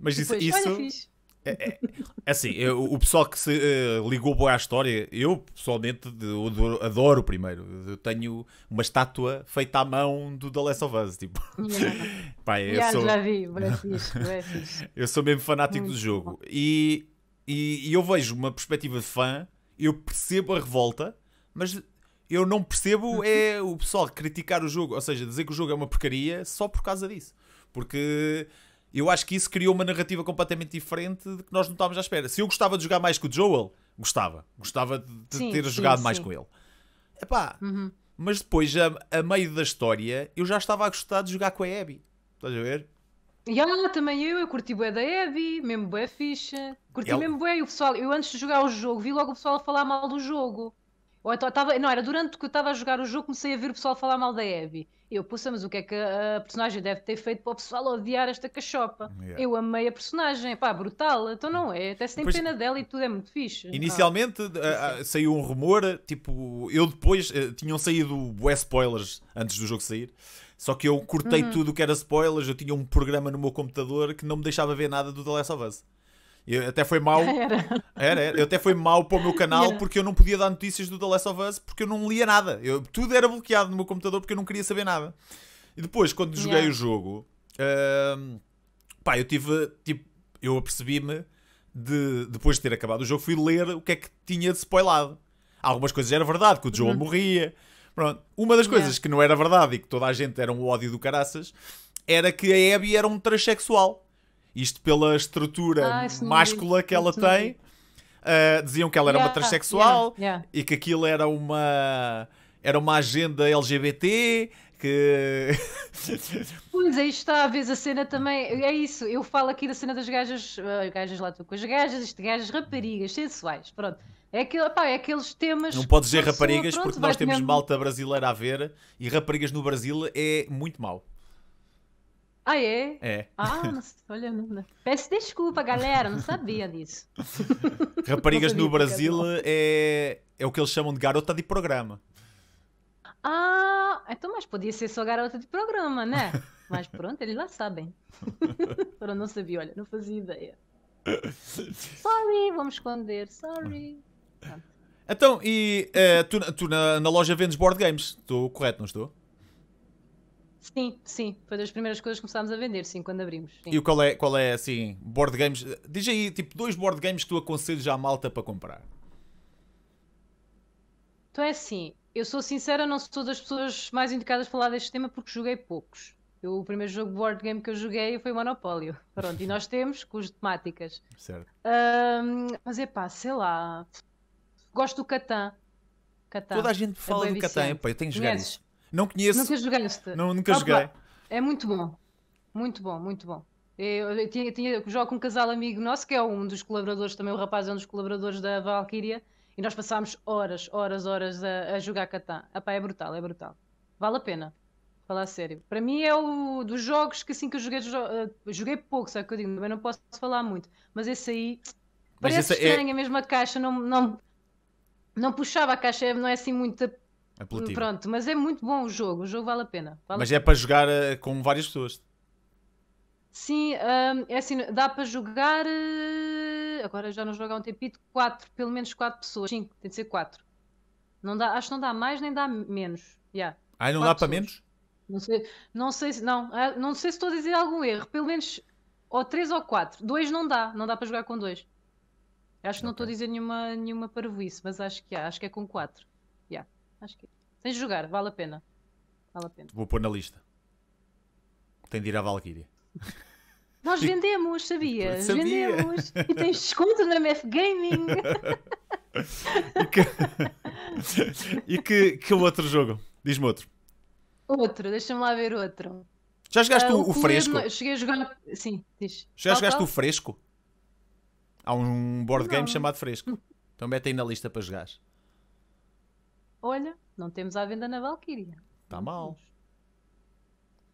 Mas depois, isso... olha fixe.
É, é, é, assim, eu, o pessoal que se uh, ligou boa à história, eu pessoalmente adoro, adoro, o primeiro. Eu tenho uma estátua feita à mão do The Last of Us. Tipo, yeah. Pai, yeah, eu sou... já vi, é é fixe. eu sou mesmo fanático Muito do jogo. Bom. E e, e eu vejo uma perspectiva de fã, eu percebo a revolta, mas eu não percebo uhum. é o pessoal criticar o jogo, ou seja, dizer que o jogo é uma porcaria só por causa disso. Porque eu acho que isso criou uma narrativa completamente diferente de que nós não estávamos à espera. Se eu gostava de jogar mais com o Joel, gostava. Gostava de sim, ter sim, jogado sim. mais com ele. Epá, uhum. mas depois, a, a, meio da história, eu já estava a gostar de jogar com a Abby. Estás a ver?
Yeah, também eu, eu curti bué da Abby, mesmo bué ficha. Curti Ele... mesmo bué, e o pessoal, eu antes de jogar o jogo, vi logo o pessoal a falar mal do jogo. Ou então, tava, não, era durante que eu estava a jogar o jogo, comecei a ver o pessoal falar mal da Abby. Eu, poxa, mas o que é que a, personagem deve ter feito para o pessoal odiar esta
cachopa? Yeah. Eu
amei a personagem, pá, brutal, então não é, até se tem pena dela e tudo é muito fixe.
Inicialmente ah, saiu um rumor, tipo, eu depois, eh, tinham saído bué spoilers antes do jogo sair, só que eu cortei uhum. tudo o que era spoilers. Eu tinha um programa no meu computador que não me deixava ver nada do The Last of Us. Eu até foi mau. Era. era, era. Eu até foi mau para o meu canal era. porque eu não podia dar notícias do The Last of Us porque eu não lia nada. Eu, tudo era bloqueado no meu computador porque eu não queria saber nada. E depois, quando joguei yeah. o jogo, uh, pá, eu tive. Tipo, eu apercebi-me de, depois de ter acabado o jogo, fui ler o que é que tinha de spoilado. Algumas coisas era verdade, que o Joel uhum. morria. Pronto. Uma das coisas yeah. que não era verdade e que toda a gente era um ódio do caraças era que a Abby era um transexual. Isto pela estrutura ah, máscula que ela tem. Uh, diziam que ela era yeah, uma transexual yeah, e que aquilo era uma era uma agenda LGBT que
pois aí está, vês a cena também. É isso, eu falo aqui da cena das gajas, ah, gajas lá, estou com as gajas, isto, gajas raparigas, sensuais, pronto. É, aquilo, é aqueles temas. Não podes dizer raparigas, pronto, porque nós temos malta
brasileira a ver e raparigas no Brasil é muito mau. Ah, é? É. Ah,
olha, não... peço desculpa, galera, não sabia disso.
Raparigas sabia no Brasil é, é o que eles chamam de garota de programa.
Ah, então, mas podia ser só garota de programa, né? Mas pronto, eles lá sabem. Eu não sabia, olha, não fazia ideia. Sorry, vamos esconder, sorry.
Tá. Então, e eh, tu, tu na, na, loja vendes board games, estou correto, não estou?
Sim, sim, foi das primeiras coisas que começámos a vender, sim, quando abrimos.
Sim. E qual é, qual é, assim, board games? Diz aí, tipo, dois board games que tu aconselhas à malta para comprar.
Então é assim, eu sou sincera, não sou das pessoas mais indicadas a falar deste tema porque joguei poucos. Eu, o primeiro jogo board game que eu joguei foi Monopólio. Pronto, e nós temos com as temáticas. Certo. Um, mas é pá, sei lá. Gosto do Catan. Catan. Toda a gente é fala é do Catan. Pá, eu tenho jogado isso.
Não conheço. Nunca jogaste. Não, nunca Opa, ah, joguei.
É muito bom. Muito bom, muito bom. Eu, eu, tinha, tinha, jogo com um casal amigo nosso, que é um dos colaboradores, também o rapaz é um dos colaboradores da Valkyria, e nós passámos horas, horas, horas a, a jogar Catan. Epá, ah, é brutal, é brutal. Vale a pena. Falar a sério. Para mim é o dos jogos que assim que eu joguei, eh, joguei pouco, sabe o que eu digo, também não posso falar muito, mas esse aí parece estranha é estranho, a mesma caixa, não, não, não puxava a caixa, é, não é assim muito
apelativo. Pronto,
mas é muito bom o jogo, o jogo vale a pena. Vale mas a é pena.
é para jogar uh, com várias pessoas.
Sim, hum, é assim, dá para jogar. Uh, agora já não jogo há um tempito, quatro, pelo menos quatro pessoas. Cinco, tem de ser quatro. Não dá, acho que não dá mais nem dá menos. Yeah.
Ah, não dá pessoas. para menos?
Não sei, não sei se não, ah, não sei se estou a dizer algum erro. Pelo menos ou três ou quatro. Dois não dá, não dá para jogar com dois. Acho que okay. não estou a dizer nenhuma, nenhuma parvoíce, mas acho que há, acho que é com 4. Yeah, acho que é. Tens de jogar, vale a pena. Vale a pena.
Vou pôr na lista. Tem de ir à Valkyria.
Nós vendemos, sabias? Sabia. Vendemos. E tens desconto na MF Gaming.
e que, e que, que outro jogo? Diz-me outro.
Outro, deixa-me lá ver outro.
Já jogaste uh, o, o, fresco?
cheguei a jogar. Sim, diz. Já jogaste o
fresco? Há um board game não. chamado Fresco. Então mete aí na lista para jogar.
Olha, não temos à venda na Valkyria. Está mal.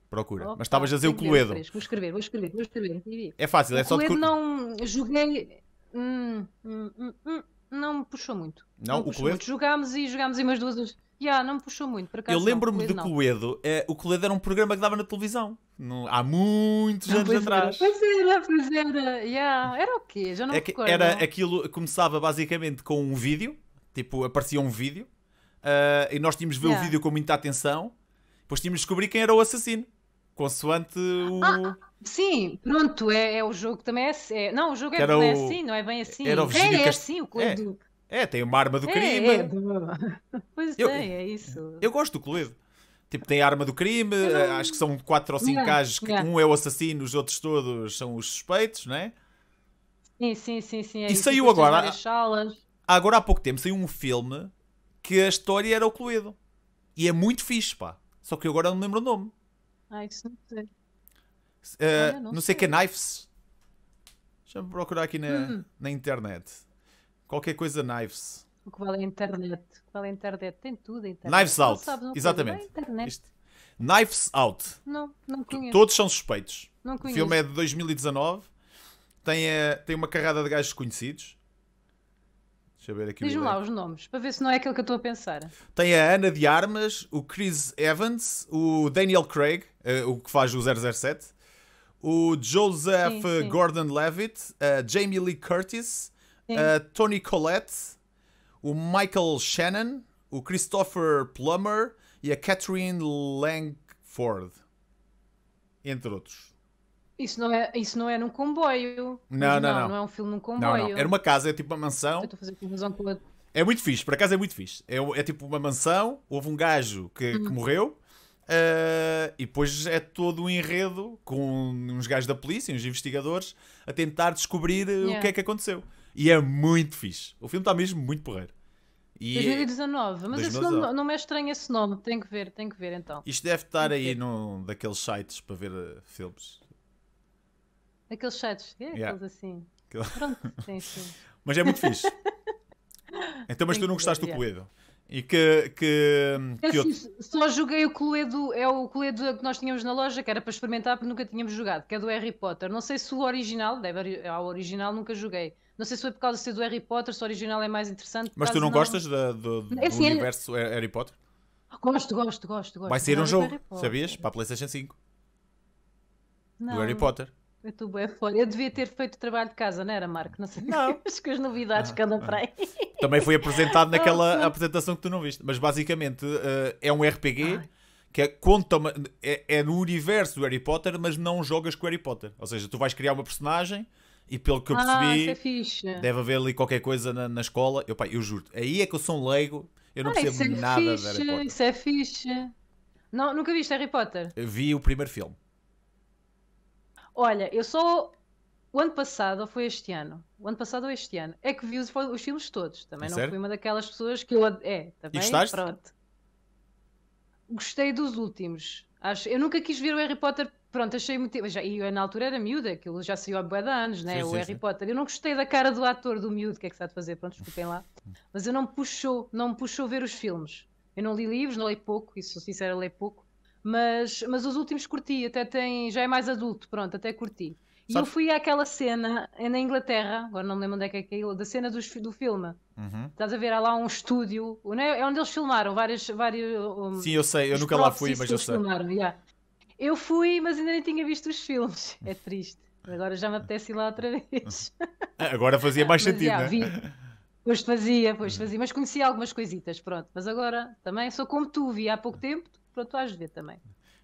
Procura. Opa, Mas estavas a dizer o Cluedo. Vou
escrever, vou escrever, vou escrever. É fácil, é só Cluedo de... não joguei. Hum, hum, hum, hum, não me puxou muito. Não, não o Cluedo? Muito. Jogámos e jogámos em umas duas. Yeah, não me puxou muito, por acaso. Eu lembro-me do
Coedo. É, o Coedo eh, era um programa que dava na televisão. No, há muitos não, ah, anos pois atrás.
Era, pois era, pois era. Yeah. Era o quê? Já não é me recordo. Era
aquilo, começava basicamente com um vídeo. Tipo, aparecia um vídeo. Uh, e nós tínhamos de ver yeah. o vídeo com muita atenção. Depois tínhamos de descobrir quem era o assassino. Consoante o.
Ah, sim, pronto, é, é, o jogo também é, é Não, o jogo é, era o... é assim, não é bem assim. Era o é, é assim o Coedo.
É. É, tem uma arma do é, crime. É,
é. Pois eu, tem, é isso.
Eu gosto do Cluedo. Tipo, tem a arma do crime, não... acho que são quatro ou cinco gajos que um é o assassino, os outros todos são os suspeitos, não é?
Sim, sim, sim, sim. É e saiu agora.
Ah, agora há pouco tempo saiu um filme que a história era o Cluedo. E é muito fixe, pá. Só que eu agora não me lembro o nome.
Ah, isso não sei.
Uh, não, não, sei, o que é Knives. Deixa-me procurar aqui na, hum. na internet. Qualquer coisa Knives.
O que vale é a internet? O que vale é a internet? Tem tudo a internet. Knives Out. Exatamente.
Knives Out.
Não, não conheço. Todos
são suspeitos.
Não conheço. O filme é
de 2019. Tem, a... Eh, tem uma carrada de gajos conhecidos. Deixa eu ver aqui. Diz-me
lá os nomes, para ver se não é aquele que eu estou a pensar.
Tem a Ana de Armas, o Chris Evans, o Daniel Craig, eh, o que faz o 007, o Joseph Gordon-Levitt, a eh, Jamie Lee Curtis, a eh, Tony Collette, o Michael Shannon, o Christopher Plummer e a Catherine Langford, entre outros.
Isso não, é, isso não é num comboio. Não, não, não. Não, é um filme num comboio. Não, não. Era uma
casa, é tipo uma mansão. estou a fazer confusão com a... É muito fixe, por acaso é muito fixe. É, é tipo uma mansão, houve um gajo que, que hum. morreu, Uh, e depois é todo um enredo com uns gajos da polícia, uns investigadores, a tentar descobrir yeah. o que é que aconteceu. E é muito fixe. O filme está mesmo muito porreiro. E
2019, é mas 2019. Esse nome, não me é estranho esse nome, tem que ver, tem que ver então. Isto
deve estar aí num daqueles sites para ver uh, filmes.
Aqueles sites, é, yeah. aqueles assim. Pronto, sim, sim. Mas é muito fixe.
Então, mas tem tu não gostaste ver, do Coelho? Yeah. E que. que, que eu,
Só joguei o Cluedo, é o Cluedo que nós tínhamos na loja, que era para experimentar, porque nunca tínhamos jogado, que é do Harry Potter. Não sei se o original, deve ao ah, original, nunca joguei. Não sei se foi por causa de ser do Harry Potter, se o original é mais interessante. Mas tu não, não... gostas da, do, é do, assim, é
universo é... Harry Potter?
Gosto, gosto, gosto, gosto. Vai sair um jogo, sabias?
Para a PlayStation 5.
Não. Do Harry Potter. Eu estou bem fora. Eu devia ter feito trabalho de casa, não era, Marco? Não sei não. que as novidades ah, que andam ah. para aí. Também
foi apresentado naquela apresentação que tu não viste. Mas basicamente uh, é um RPG Ai. que é, conta uma, é, é, no universo do Harry Potter, mas não jogas com o Harry Potter. Ou seja, tu vais criar uma personagem e pelo que eu ah, percebi, ah, é deve haver ali qualquer coisa na, na escola. Eu, pá, eu juro, aí é que eu sou um leigo, eu não ah, percebo é nada fixe, de Harry Potter.
Isso é fixe. Não, nunca viste Harry Potter?
Vi o primeiro filme.
Olha, eu só o ano passado ou foi este ano? O ano passado ou este ano? É que vi os, os filmes todos. Também é não sério? fui uma daquelas pessoas que eu. É, também. Tá e pronto. Gostei dos últimos. Acho, eu nunca quis ver o Harry Potter. Pronto, achei muito. Já, e eu, na altura era miúda, aquilo já saiu há boa de anos, né? Sim, o sim, Harry sim. Potter. Eu não gostei da cara do ator, do miúdo, o que é que está a fazer? Pronto, desculpem lá. Mas eu não me puxou, não me puxou ver os filmes. Eu não li livros, não li pouco, isso sincero, leio pouco. Mas, mas os últimos curti, até tem, já é mais adulto, pronto, até curti. E eu fui àquela cena é na Inglaterra, agora não me lembro onde é que é aquilo, é, da cena do filme. Uhum. Estás a ver, há lá um estúdio, é onde eles filmaram vários várias Sim, eu sei, eu nunca lá fui, mas eu sei. Filmaram, yeah. Eu fui, mas ainda nem tinha visto os filmes. É triste. Agora já me apetece ir lá outra vez.
É, agora fazia mais sentido, yeah, né? Vi.
Pois fazia, pois uhum. fazia. Mas conhecia algumas coisitas, pronto. Mas agora também sou como tu, vi há pouco tempo, pronto tu as ver também.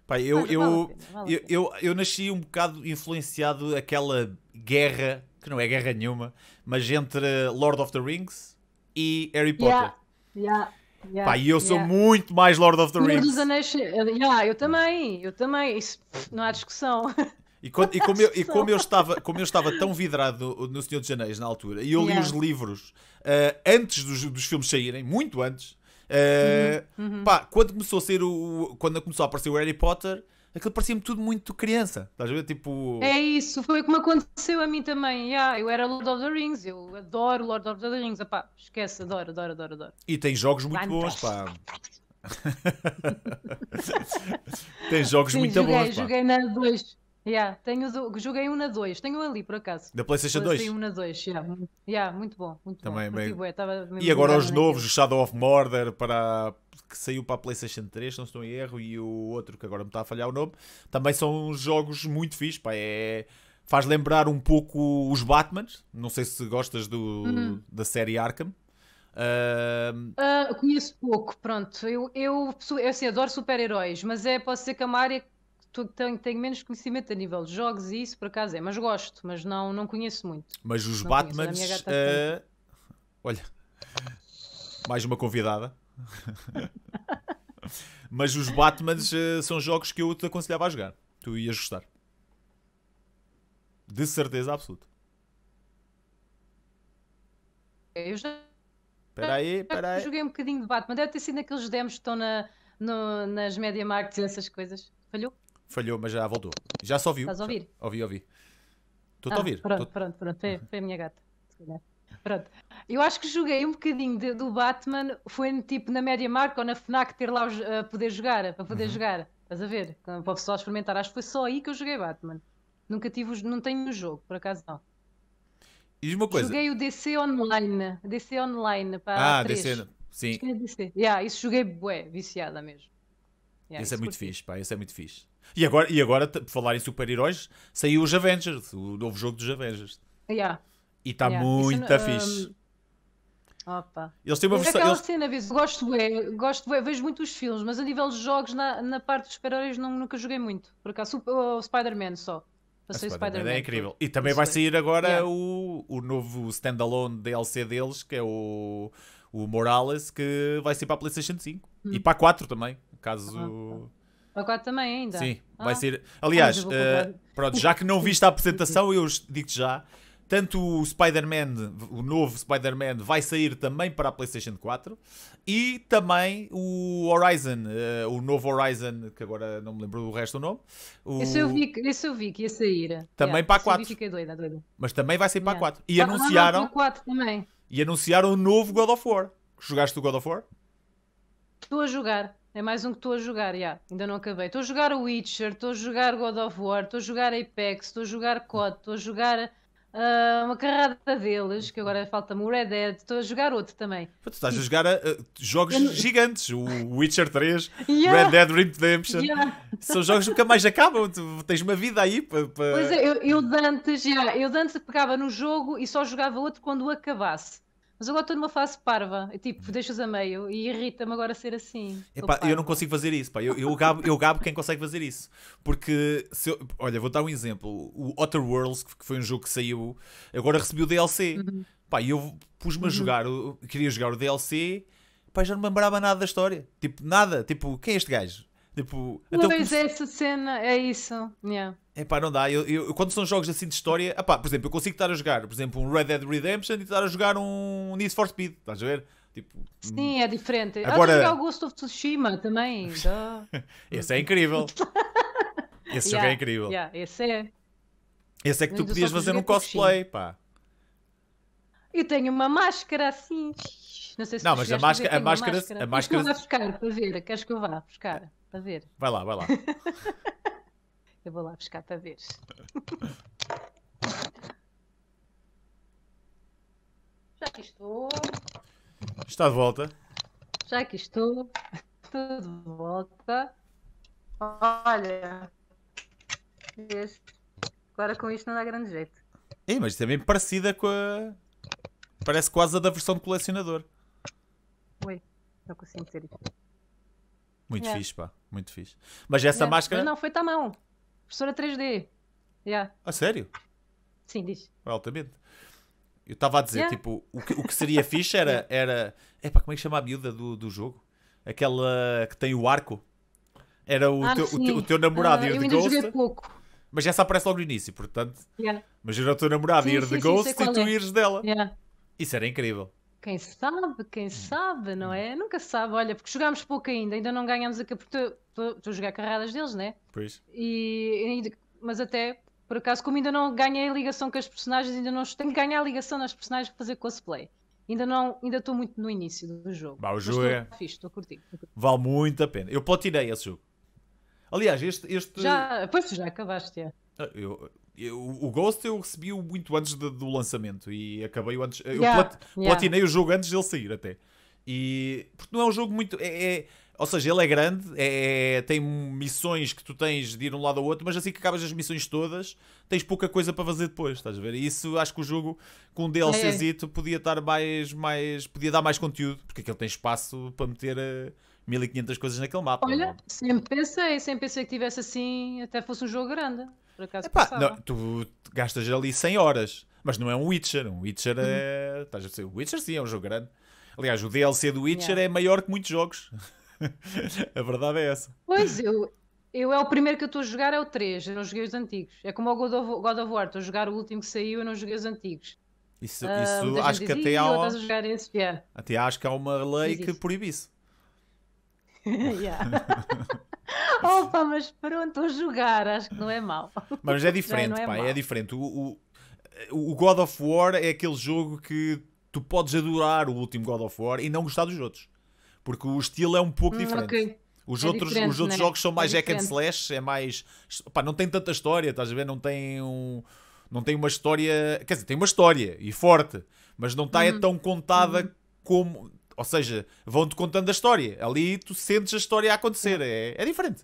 Pai, eu, eu, vale eu, eu, eu nasci um bocado influenciado aquela guerra, que não é guerra nenhuma, mas entre Lord of the Rings e Harry Potter. Yeah, yeah. Yeah, Pá, e eu sou yeah. muito mais Lord of the Rings. dos Anéis,
yeah, eu também, eu também, isso não há discussão.
E, quando, e, como eu, e, como, eu, estava, como eu estava tão vidrado no, Senhor dos Anéis na altura, e eu li os livros uh, antes dos, dos filmes saírem, muito antes, eh, uhum. uhum. Pá, quando começou a ser o. Quando começou a aparecer o Harry Potter, aquilo parecia-me tudo muito criança. Estás a ver? Tipo. É
isso, foi como aconteceu a mim também. Yeah, eu era Lord of the Rings, eu adoro Lord of the Rings. Epá, esquece, adoro, adoro, adoro, adoro.
E tem jogos muito bons, pá. tem jogos Sim, muito joguei, bons. Joguei
na 2. Yeah, tenho, joguei um na 2, tenho ali por acaso. Da PlayStation 2? Tenho um na 2, yeah. yeah. muito bom, muito Também bom. Bem... e agora os novos, o
Shadow of Mordor para que saiu para a PlayStation 3, se não estou em erro, e o outro que agora me está a falhar o nome, também são jogos muito fixos, pá, é faz lembrar um pouco os Batmans, não sei se gostas do uhum. da série Arkham. Uh...
Uh, conheço pouco, pronto. Eu, eu, eu assim, adoro super-heróis, mas é, posso ser que a área tenho, tenho, menos conhecimento a nível de jogos e isso, por acaso é. Mas gosto, mas não, não conheço muito. Mas os não Batmans. uh...
Olha, mais uma convidada. mas os Batmans uh, são jogos que eu te aconselhava a jogar. Tu ias gostar. De certeza absoluta. Eu já. Espera aí, espera aí. Joguei
um bocadinho de Batman. Deve ter sido naqueles demos que estão na, no, nas Media Markets e essas coisas. Falhou?
Falhou, mas já voltou. Já só ouviu. Estás a ouvir? Já, ouvi, ouvi. Estou ah, a ouvir. Pronto,
Tô... pronto, pronto. Foi, uhum. foi a minha gata. Pronto. Eu acho que joguei um bocadinho de, do Batman, foi tipo na média marca ou na FNAC ter lá a uh, poder jogar, para poder uhum. jogar. Estás a ver? Para o pessoal experimentar. Acho que foi só aí que eu joguei Batman. Nunca tive os, não tenho no jogo, por acaso não.
E uma coisa. Joguei o
DC Online. DC Online para Ah, 3. DC. Sim. É DC. Yeah, isso joguei bué, viciada mesmo.
Yeah, esse é muito fixe, pá, esse é muito fixe. E agora, e agora por falar em super-heróis, saiu os Avengers, o novo jogo dos Avengers. Yeah. E está yeah. muito isso, fixe. Um...
Opa. Eles têm uma versão. eles... gosto, é, gosto é, vejo muitos filmes, mas a nível de jogos, na, na parte dos super-heróis, nunca joguei muito. Por acaso, o Spider-Man só. Passei Spider-Man Spider é incrível. E também vai é. sair
agora yeah. o, o novo standalone DLC deles, que é o, o Morales, que vai ser para a PlayStation 5 hum. e para a 4 também caso.
Ah, 4 também ainda. Sim, ah. vai ser. Aliás, ah, uh, pronto, já que não viste a apresentação,
eu digo-te já. Tanto o Spider-Man, o novo Spider-Man, vai sair também para a PlayStation 4 e também o Horizon, uh, o novo Horizon, que agora não me lembro do resto do nome. O... Esse, eu vi,
esse eu vi que ia sair. Também yeah, para a 4. fiquei doida, doida.
Mas também vai sair para a 4. E ah, ah anunciaram. Não,
4 também.
E anunciaram o novo God of War. Jogaste o God of War?
Estou a jogar. É mais um que estou a jogar, já. Ainda não acabei. Estou a jogar Witcher, estou a jogar God of War, estou a jogar Apex, estou a jogar COD, estou a jogar uh, uma carrada deles, que agora falta-me o Red Dead, estou a jogar outro também.
Pô, tu estás a jogar uh, jogos gigantes, o Witcher 3, yeah. Red Dead Redemption. Yeah. São jogos que nunca mais acabam, tu tens uma vida aí para. Pa... Pois é,
eu, eu antes, yeah, eu antes pegava no jogo e só jogava outro quando o acabasse. Mas agora estou numa fase parva, é tipo, deixas a meio e irrita-me agora ser assim. Epá,
eu não consigo fazer isso, pá. Eu, eu, gabo, eu gabo quem consegue fazer isso. Porque, se eu, olha, vou dar um exemplo. O Outer Worlds, que foi um jogo que saiu, agora recebi o DLC. Uhum. Pá, eu pus-me a uhum. jogar, queria jogar o DLC, pá, já não me lembrava nada da história. Tipo, nada. Tipo, quem é este gajo? Tipo, pois então, é
essa cena, é isso. Yeah.
É pá, não dá. Eu, eu, quando são jogos assim de história, epá, por exemplo, eu consigo estar a jogar, por exemplo, um Red Dead Redemption e estar a jogar um Need for Speed, estás a ver? Tipo, Sim, é diferente. Agora... Eu jogar o
Ghost of Tsushima também.
esse é incrível. esse jogo é incrível. Yeah, esse é. Esse é que tu podias fazer um cosplay, pá.
Eu tenho uma máscara assim. Não sei se Não, mas a máscara, a máscara, máscara. A máscara... Queres buscar para ver? Queres que eu vá buscar para ver? Vai lá, vai lá. Eu vou lá buscar para ver. Já aqui estou.
Está de volta.
Já aqui estou. Estou de volta. Olha. Este... Agora com isto não dá grande jeito.
É, mas também parecida com a. Parece quase a da versão de colecionador.
Ui, não consigo dizer isto.
Muito é. fixe, pá, muito fixe. Mas essa é. máscara. Mas
não foi à mão. Impressora 3D. Yeah. A sério? Sim, diz.
É altamente. Eu estava a dizer, yeah. tipo, o que, o que seria fixe era. era epá, como é que chama a miúda do, do jogo? Aquela que tem o arco. Era o, ah, teu, o, o, teu, namorado uh, e o de Ghost. pouco. Mas essa aparece logo no início, portanto. Yeah. Mas era o teu namorado sim, ir de sim, Ghost e tu é. ires dela. Yeah. Isso era incrível
quem sabe, quem hum. sabe, não hum. é? Nunca se sabe, olha, porque jogámos pouco ainda, ainda não ganhámos aqui, porque estou a jogar carradas deles, né? Por isso. E, e, mas até, por acaso, como ainda não ganhei a ligação com as personagens, ainda não tenho que ganhar a ligação nas personagens para fazer cosplay. Ainda não, ainda estou muito no início do jogo. Bah, o jogo é. estou a curtir.
Vale muito a pena. Eu platinei esse jogo. Aliás, este. este... Já,
pois já acabaste, é.
Eu, o Ghost eu recebi muito antes de, do lançamento e acabei antes. Eu yeah, plat, yeah. platinei o jogo antes dele sair até. E. Porque não é um jogo muito. É, é, ou seja, ele é grande, é, é tem missões que tu tens de ir um lado ao outro, mas assim que acabas as missões todas, tens pouca coisa para fazer depois, estás a ver? E isso acho que o jogo com um é, é. DLCzito podia estar mais, mais. podia dar mais conteúdo, porque ele tem espaço para meter. Eh, a, 1500 coisas naquele mapa. Olha,
sempre pensei, sempre pensei que tivesse assim, até fosse um jogo grande por acaso Epá, Não,
tu gastas ali 100 horas, mas não é um Witcher. Um Witcher é. Uhum. Estás a perceber? O Witcher sim é um jogo grande. Aliás, o DLC do Witcher yeah. é maior que muitos jogos. a verdade é essa. Pois,
eu, eu é o primeiro que eu estou a jogar, é o 3. Eu não joguei os antigos. É como o God of, God of War, estou a jogar o último que saiu, eu não joguei os antigos.
Isso, ah, isso acho que até há. Uma... Até acho que há uma lei que proíbe isso.
yeah. Opa, mas pronto, a jogar, acho que não é mau. Mas é diferente, é pá, é
diferente. O, o, o God of War é aquele jogo que tu podes adorar o último God of War e não gostar dos outros. Porque o estilo é um pouco hum, diferente. Okay. Os, é outros, diferente, os outros né? jogos são mais é hack and slash, é mais. Pá, não tem tanta história, estás a ver? Não tem um. Não tem uma história. Quer dizer, tem uma história e forte, mas não está uhum. é tão contada uhum. como. Ou seja, vão-te contando a história. Ali tu sentes a história a acontecer. É, é diferente.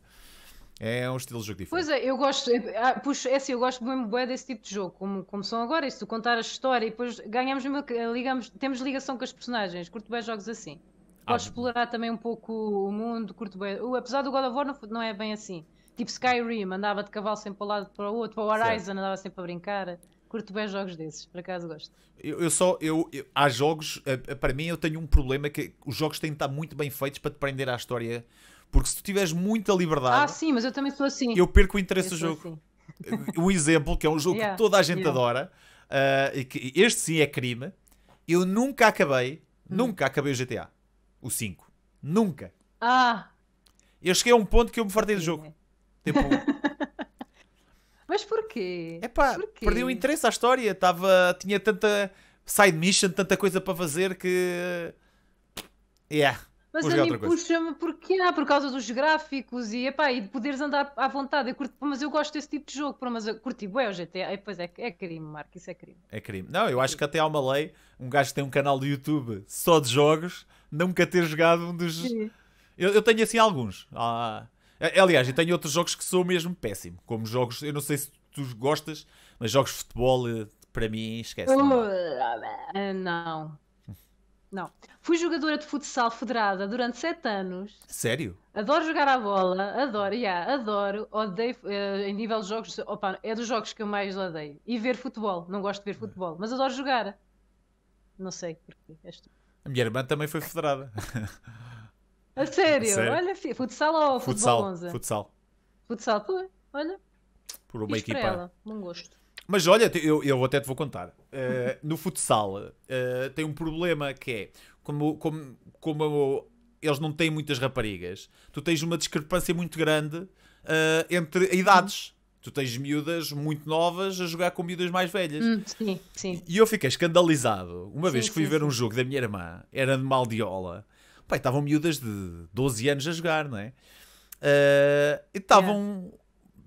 É um estilo de jogo
diferente. Pois é, eu gosto. É, puxa, é assim, eu gosto mesmo bem desse tipo de jogo, como, como são agora. isso tu contar a história e depois ganhamos, eh, ligamos, temos ligação com as personagens. Curto bem jogos assim. Podes ah, explorar também um pouco o mundo, curto bem. O, apesar do God of War não, não é bem assim. Tipo Skyrim, andava de cavalo sempre para um lado para o outro, para o Horizon certo. andava sempre a brincar. Curto bem jogos desses, por acaso gosto.
Eu, eu só, eu, eu, há jogos, eh, eh, para mim eu tenho um problema que os jogos têm de estar muito bem feitos para te prender à história. Porque se tu tiveres muita liberdade. Ah, sim,
mas eu também sou assim. Eu perco o interesse eu do jogo. Assim.
Um exemplo, que é um jogo yeah, que toda a gente yeah. adora, uh, e que este sim é crime. Eu nunca acabei, hum. nunca acabei o GTA, o 5. Nunca. Ah! Eu cheguei a um ponto que eu me fartei do jogo. É. Tipo,
Mas porquê? É pá, porquê? perdi o
interesse à história. Tava, tinha tanta side mission, tanta coisa para fazer que. Yeah. Mas a mim
puxa-me porque ah, por causa dos gráficos e, epá, e de poderes andar à vontade. Eu curto, mas eu gosto desse tipo de jogo, mas eu curti bué o GTA. E, é, pois é, é crime, Marco, isso é crime.
É crime. Não, eu é acho que até há uma lei, um gajo que tem um canal do YouTube só de jogos, nunca ter jogado um dos. Eu, eu, tenho assim alguns. Ah, Aliás, eu tenho outros jogos que sou mesmo péssimo. Como jogos, eu não sei se tu gostas, mas jogos de futebol, eh, para mim, esquece. Uh,
ah, não. Não. Fui jogadora de futsal federada durante 7 anos. Sério? Adoro jogar à bola, adoro, yeah, adoro. Odeio, uh, em nível de jogos, opa, é dos jogos que eu mais odeio. E ver futebol, não gosto de ver futebol, mas adoro jogar. Não sei porquê. É
A minha irmã também foi federada.
A sério? A sério? Olha, futsal ou futsal, futebol 11? Futsal. Futsal, pô, olha.
Por uma Isto equipa. um gosto. Mas olha, eu, eu até te vou contar. Uh, no futsal uh, tem um problema que é, como, como, como eles não têm muitas raparigas, tu tens uma discrepância muito grande uh, entre idades. Tu tens miúdas muito novas a jogar com miúdas mais velhas. Hum,
sim, sim.
E eu fiquei escandalizado. Uma vez que fui sim, ver sim. um jogo da minha irmã, era de Maldiola, Pai, estavam miúdas de 12 anos a jogar, não é? Uh, e estavam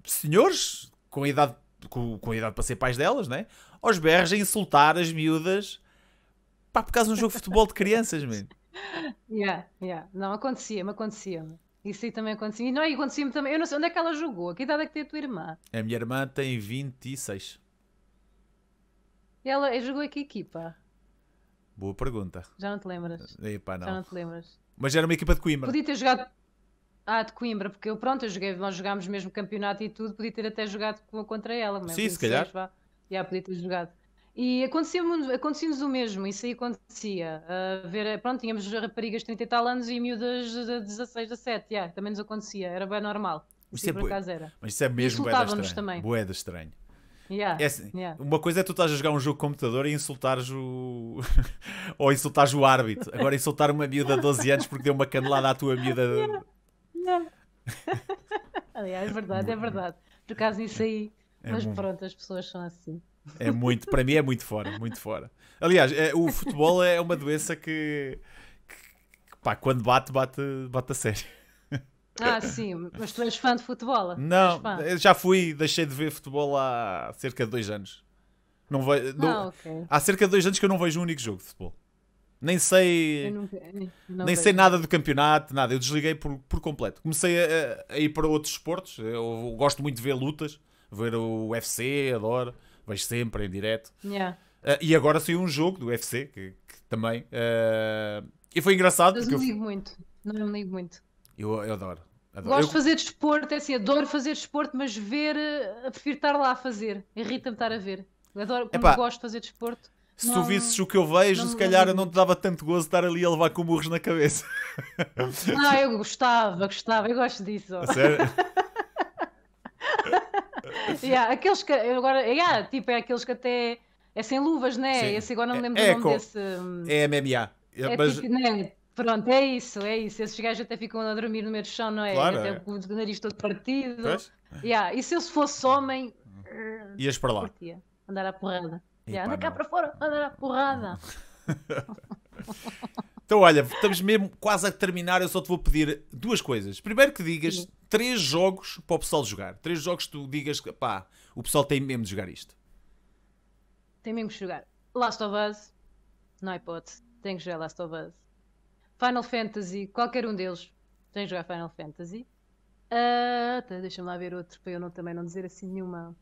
senhores com idade, com, com idade para ser pais delas, não é? Aos berros a insultar as miúdas pá, por causa de um jogo de futebol de crianças, mesmo.
Yeah, yeah. Não, acontecia-me, acontecia-me. Isso aí também acontecia. E não é, acontecia-me também. Eu não sei onde é que ela jogou. Que idade é que tem a tua irmã?
A minha irmã tem 26.
E ela jogou que equipa?
Boa pergunta. Já
não te lembras. Eh, epá, não. Já não te lembras.
Mas era uma equipa de Coimbra. Podia ter
jogado. Ah, de Coimbra, porque eu, pronto, eu joguei, nós jogámos mesmo campeonato e tudo, podia ter até jogado contra ela. Sim, se calhar. Já yeah, podia ter jogado. E acontecia-nos o mesmo, isso aí acontecia. Uh, ver, eh, pronto, tínhamos raparigas de 30 e tal anos e miúdas de 16, 17, yeah, também nos acontecia, era bem normal. Isso, isso é por acaso era. Mas isso é mesmo boeda estranho. também.
Boeda estranho. Yeah, é assim, yeah. Uma coisa é tu estás a jogar um jogo de computador e insultares o. ou insultares o árbitro. Agora insultar uma miúda de 12 anos porque deu uma canelada à tua miúda. Yeah,
yeah. Aliás, é verdade, é verdade. Por acaso isso aí. É Mas muito... pronto, as pessoas são assim.
É muito, para mim é muito fora, muito fora. Aliás, é, o futebol é uma doença que, que, que pá, quando bate, bate, bate a sério. Ah,
sim, mas tu és fã de futebol? Não, já
fui, deixei de ver futebol há cerca de dois anos. Não ve... Ah, okay. Há cerca de dois anos que eu não vejo um único jogo de futebol. Nem sei. Nunca, nem vejo. sei nada do campeonato, nada. Eu desliguei por, por completo. Comecei a, a ir para outros esportes. Eu gosto muito de ver lutas, ver o UFC, adoro. Vejo sempre em direto. Yeah. Uh, e agora saiu um jogo do UFC, que, que também. Uh... E foi engraçado. Mas não eu... ligo
muito. Não, não ligo muito.
Eu, eu adoro. adoro. Gosto de fazer
desporto, é assim, adoro fazer desporto, mas ver, eh, prefiro estar lá a fazer. Irrita-me estar a ver. Adoro, como Epá, gosto de fazer desporto. Se não, tu visses o que
eu vejo, não, se calhar não te dava tanto gozo estar ali a levar com burros na cabeça. Não, ah,
eu gostava, gostava, eu gosto disso. Sério? yeah, aqueles que agora, yeah, tipo, é aqueles que até é sem luvas, né? Sim. Esse agora não me é lembro é, do nome hum, é, desse.
É MMA. É, mas... tipo,
né? Pronto, é isso, é isso. Esses gajos até ficam a dormir no meio do chão, não é? Claro, até é. com o nariz todo partido. Pois? Yeah. E se eu fosse homem. Ias para lá. Curtia. Andar à porrada. E yeah, pá, anda cá para fora, andar à porrada.
então, olha, estamos mesmo quase a terminar. Eu só te vou pedir duas coisas. Primeiro que digas Sim. três jogos para o pessoal jogar. Três jogos que tu digas que pá, o pessoal tem mesmo de jogar isto.
Tem mesmo de jogar. Last of Us, não há hipótese. Tem que jogar Last of Us. Final Fantasy, qualquer um deles tem jogar Final Fantasy. Uh, Deixa-me lá ver outro para eu não, também não dizer assim nenhuma.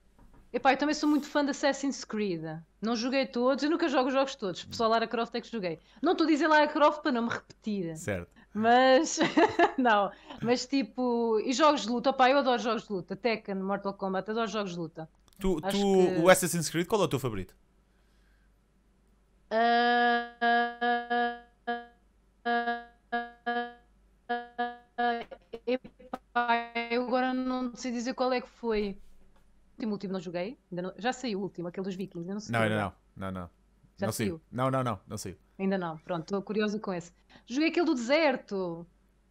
Epá, eu também sou muito fã de Assassin's Creed. Não joguei todos, eu nunca jogo os jogos todos. Hum. Só Lara Croft é que joguei. Não estou a dizer Lara Croft para não me repetir. Certo. Mas, não, mas tipo, e jogos de luta, pá, eu adoro jogos de luta. Tekken, Mortal Kombat, adoro jogos de luta.
Tu, tu que... o Assassin's Creed, qual é o teu favorito? Uh, uh...
eu agora não sei dizer qual é que foi. O último, último não joguei. Não... Já saiu o último, aquele dos Vikings. Ainda não, não, ainda
não. Não, não. Já não saiu. saiu. Não, não, não. Não saiu.
Ainda não. Pronto, estou curiosa com esse. Joguei aquele do deserto.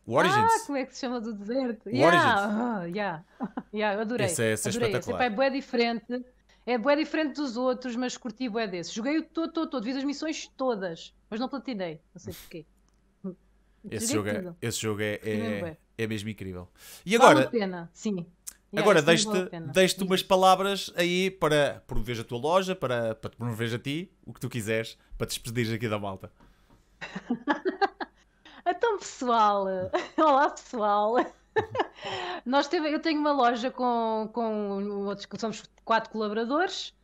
O Origins. Ah, como é que se chama do deserto? O yeah. Origins. Oh, yeah. yeah, adorei. Esse é, esse é espetacular. Esse é, pá, é diferente. É bué diferente dos outros, mas curti bué desse. Joguei o todo, todo, todo. Vi as missões todas, mas não platinei. Não sei porquê. Esse jogo, é, esse jogo é, é,
é mesmo incrível. E agora, vale a pena, sim. Yeah, agora, deixo-te deixo umas palavras aí para promover a tua loja, para, para te promover a ti, o que tu quiseres, para te despedir aqui da malta.
então, pessoal, olá pessoal. Nós teve, eu tenho uma loja com, com outros, somos quatro colaboradores.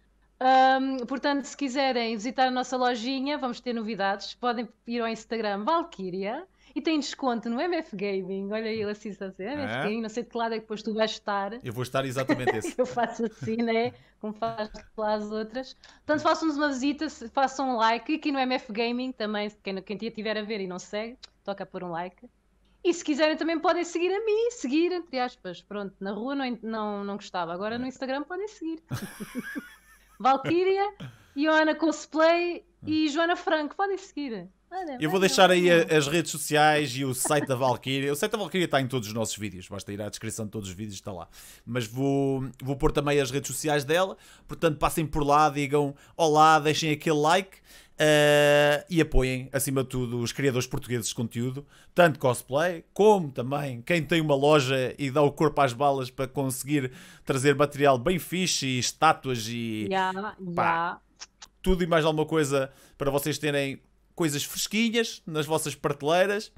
Um, portanto, se quiserem visitar a nossa lojinha, vamos ter novidades. Podem ir ao Instagram Valkyria e tem desconto no MF Gaming. Olha ele assim, assim MF é. Gaming, não sei de que lado é que depois tu vais estar.
Eu vou estar exatamente esse. eu faço
assim, né? Como faz lá as outras. Portanto, façam-nos uma visita, façam um like. E aqui no MF Gaming também, quem, quem tiver a ver e não segue, toca por um like. E se quiserem também podem seguir a mim, seguir, entre aspas. Pronto, na rua não, não, não gostava, agora no é. Instagram podem seguir. Valkyria, Joana Cosplay e hum. Joana Franco, podem seguir. Olha, eu vou deixar aí a, as redes
sociais e o site da Valkyria. O site da Valkyria está em todos os nossos vídeos, basta ir à descrição de todos os vídeos, está lá. Mas vou, vou pôr também as redes sociais dela, portanto passem por lá, digam olá, deixem aquele like uh, e apoiem, acima de tudo, os criadores portugueses de conteúdo, tanto cosplay como também quem tem uma loja e dá o corpo às balas para conseguir trazer material bem fixe e estátuas e.
Yeah, pá, yeah.
Tudo e mais alguma coisa para vocês terem coisas fresquinhas nas vossas prateleiras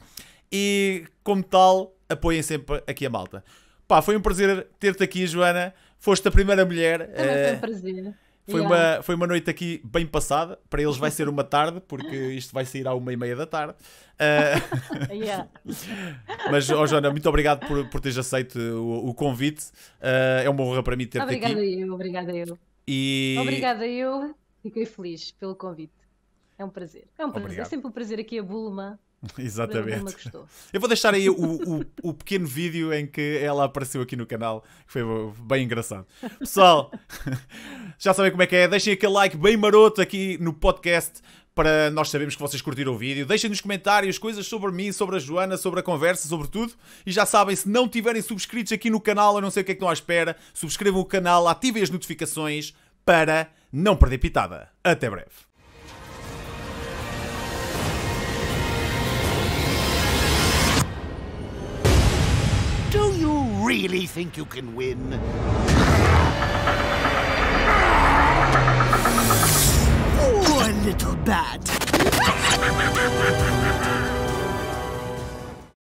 e, como tal, apoiem sempre aqui a malta. Pá, foi um prazer ter-te aqui, Joana. Foste a primeira mulher. Também foi um eh, prazer. Foi, yeah. uma, foi uma noite aqui bem passada. Para eles vai ser uma tarde, porque isto vai sair à uma e meia da tarde. Uh... Yeah. Mas, oh, Joana, muito obrigado por, por teres aceito o, o convite. Uh, é uma honra para mim ter-te aqui. Obrigada eu, obrigada eu. E... Obrigada
eu. Fiquei feliz pelo convite. É um prazer. É um prazer. É sempre um prazer aqui a Bulma.
Exatamente. A Bulma Eu vou deixar aí o, o, o, pequeno vídeo em que ela apareceu aqui no canal, que foi bem engraçado. Pessoal, já sabem como é que é. Deixem aquele like bem maroto aqui no podcast para nós sabermos que vocês curtiram o vídeo. Deixem nos comentários coisas sobre mim, sobre a Joana, sobre a conversa, sobre tudo. E já sabem, se não tiverem subscritos aqui no canal, eu não sei o que é que estão à espera, subscrevam o canal, ativem as notificações para não perder pitada. Até breve. really think you can win?
Poor little bat.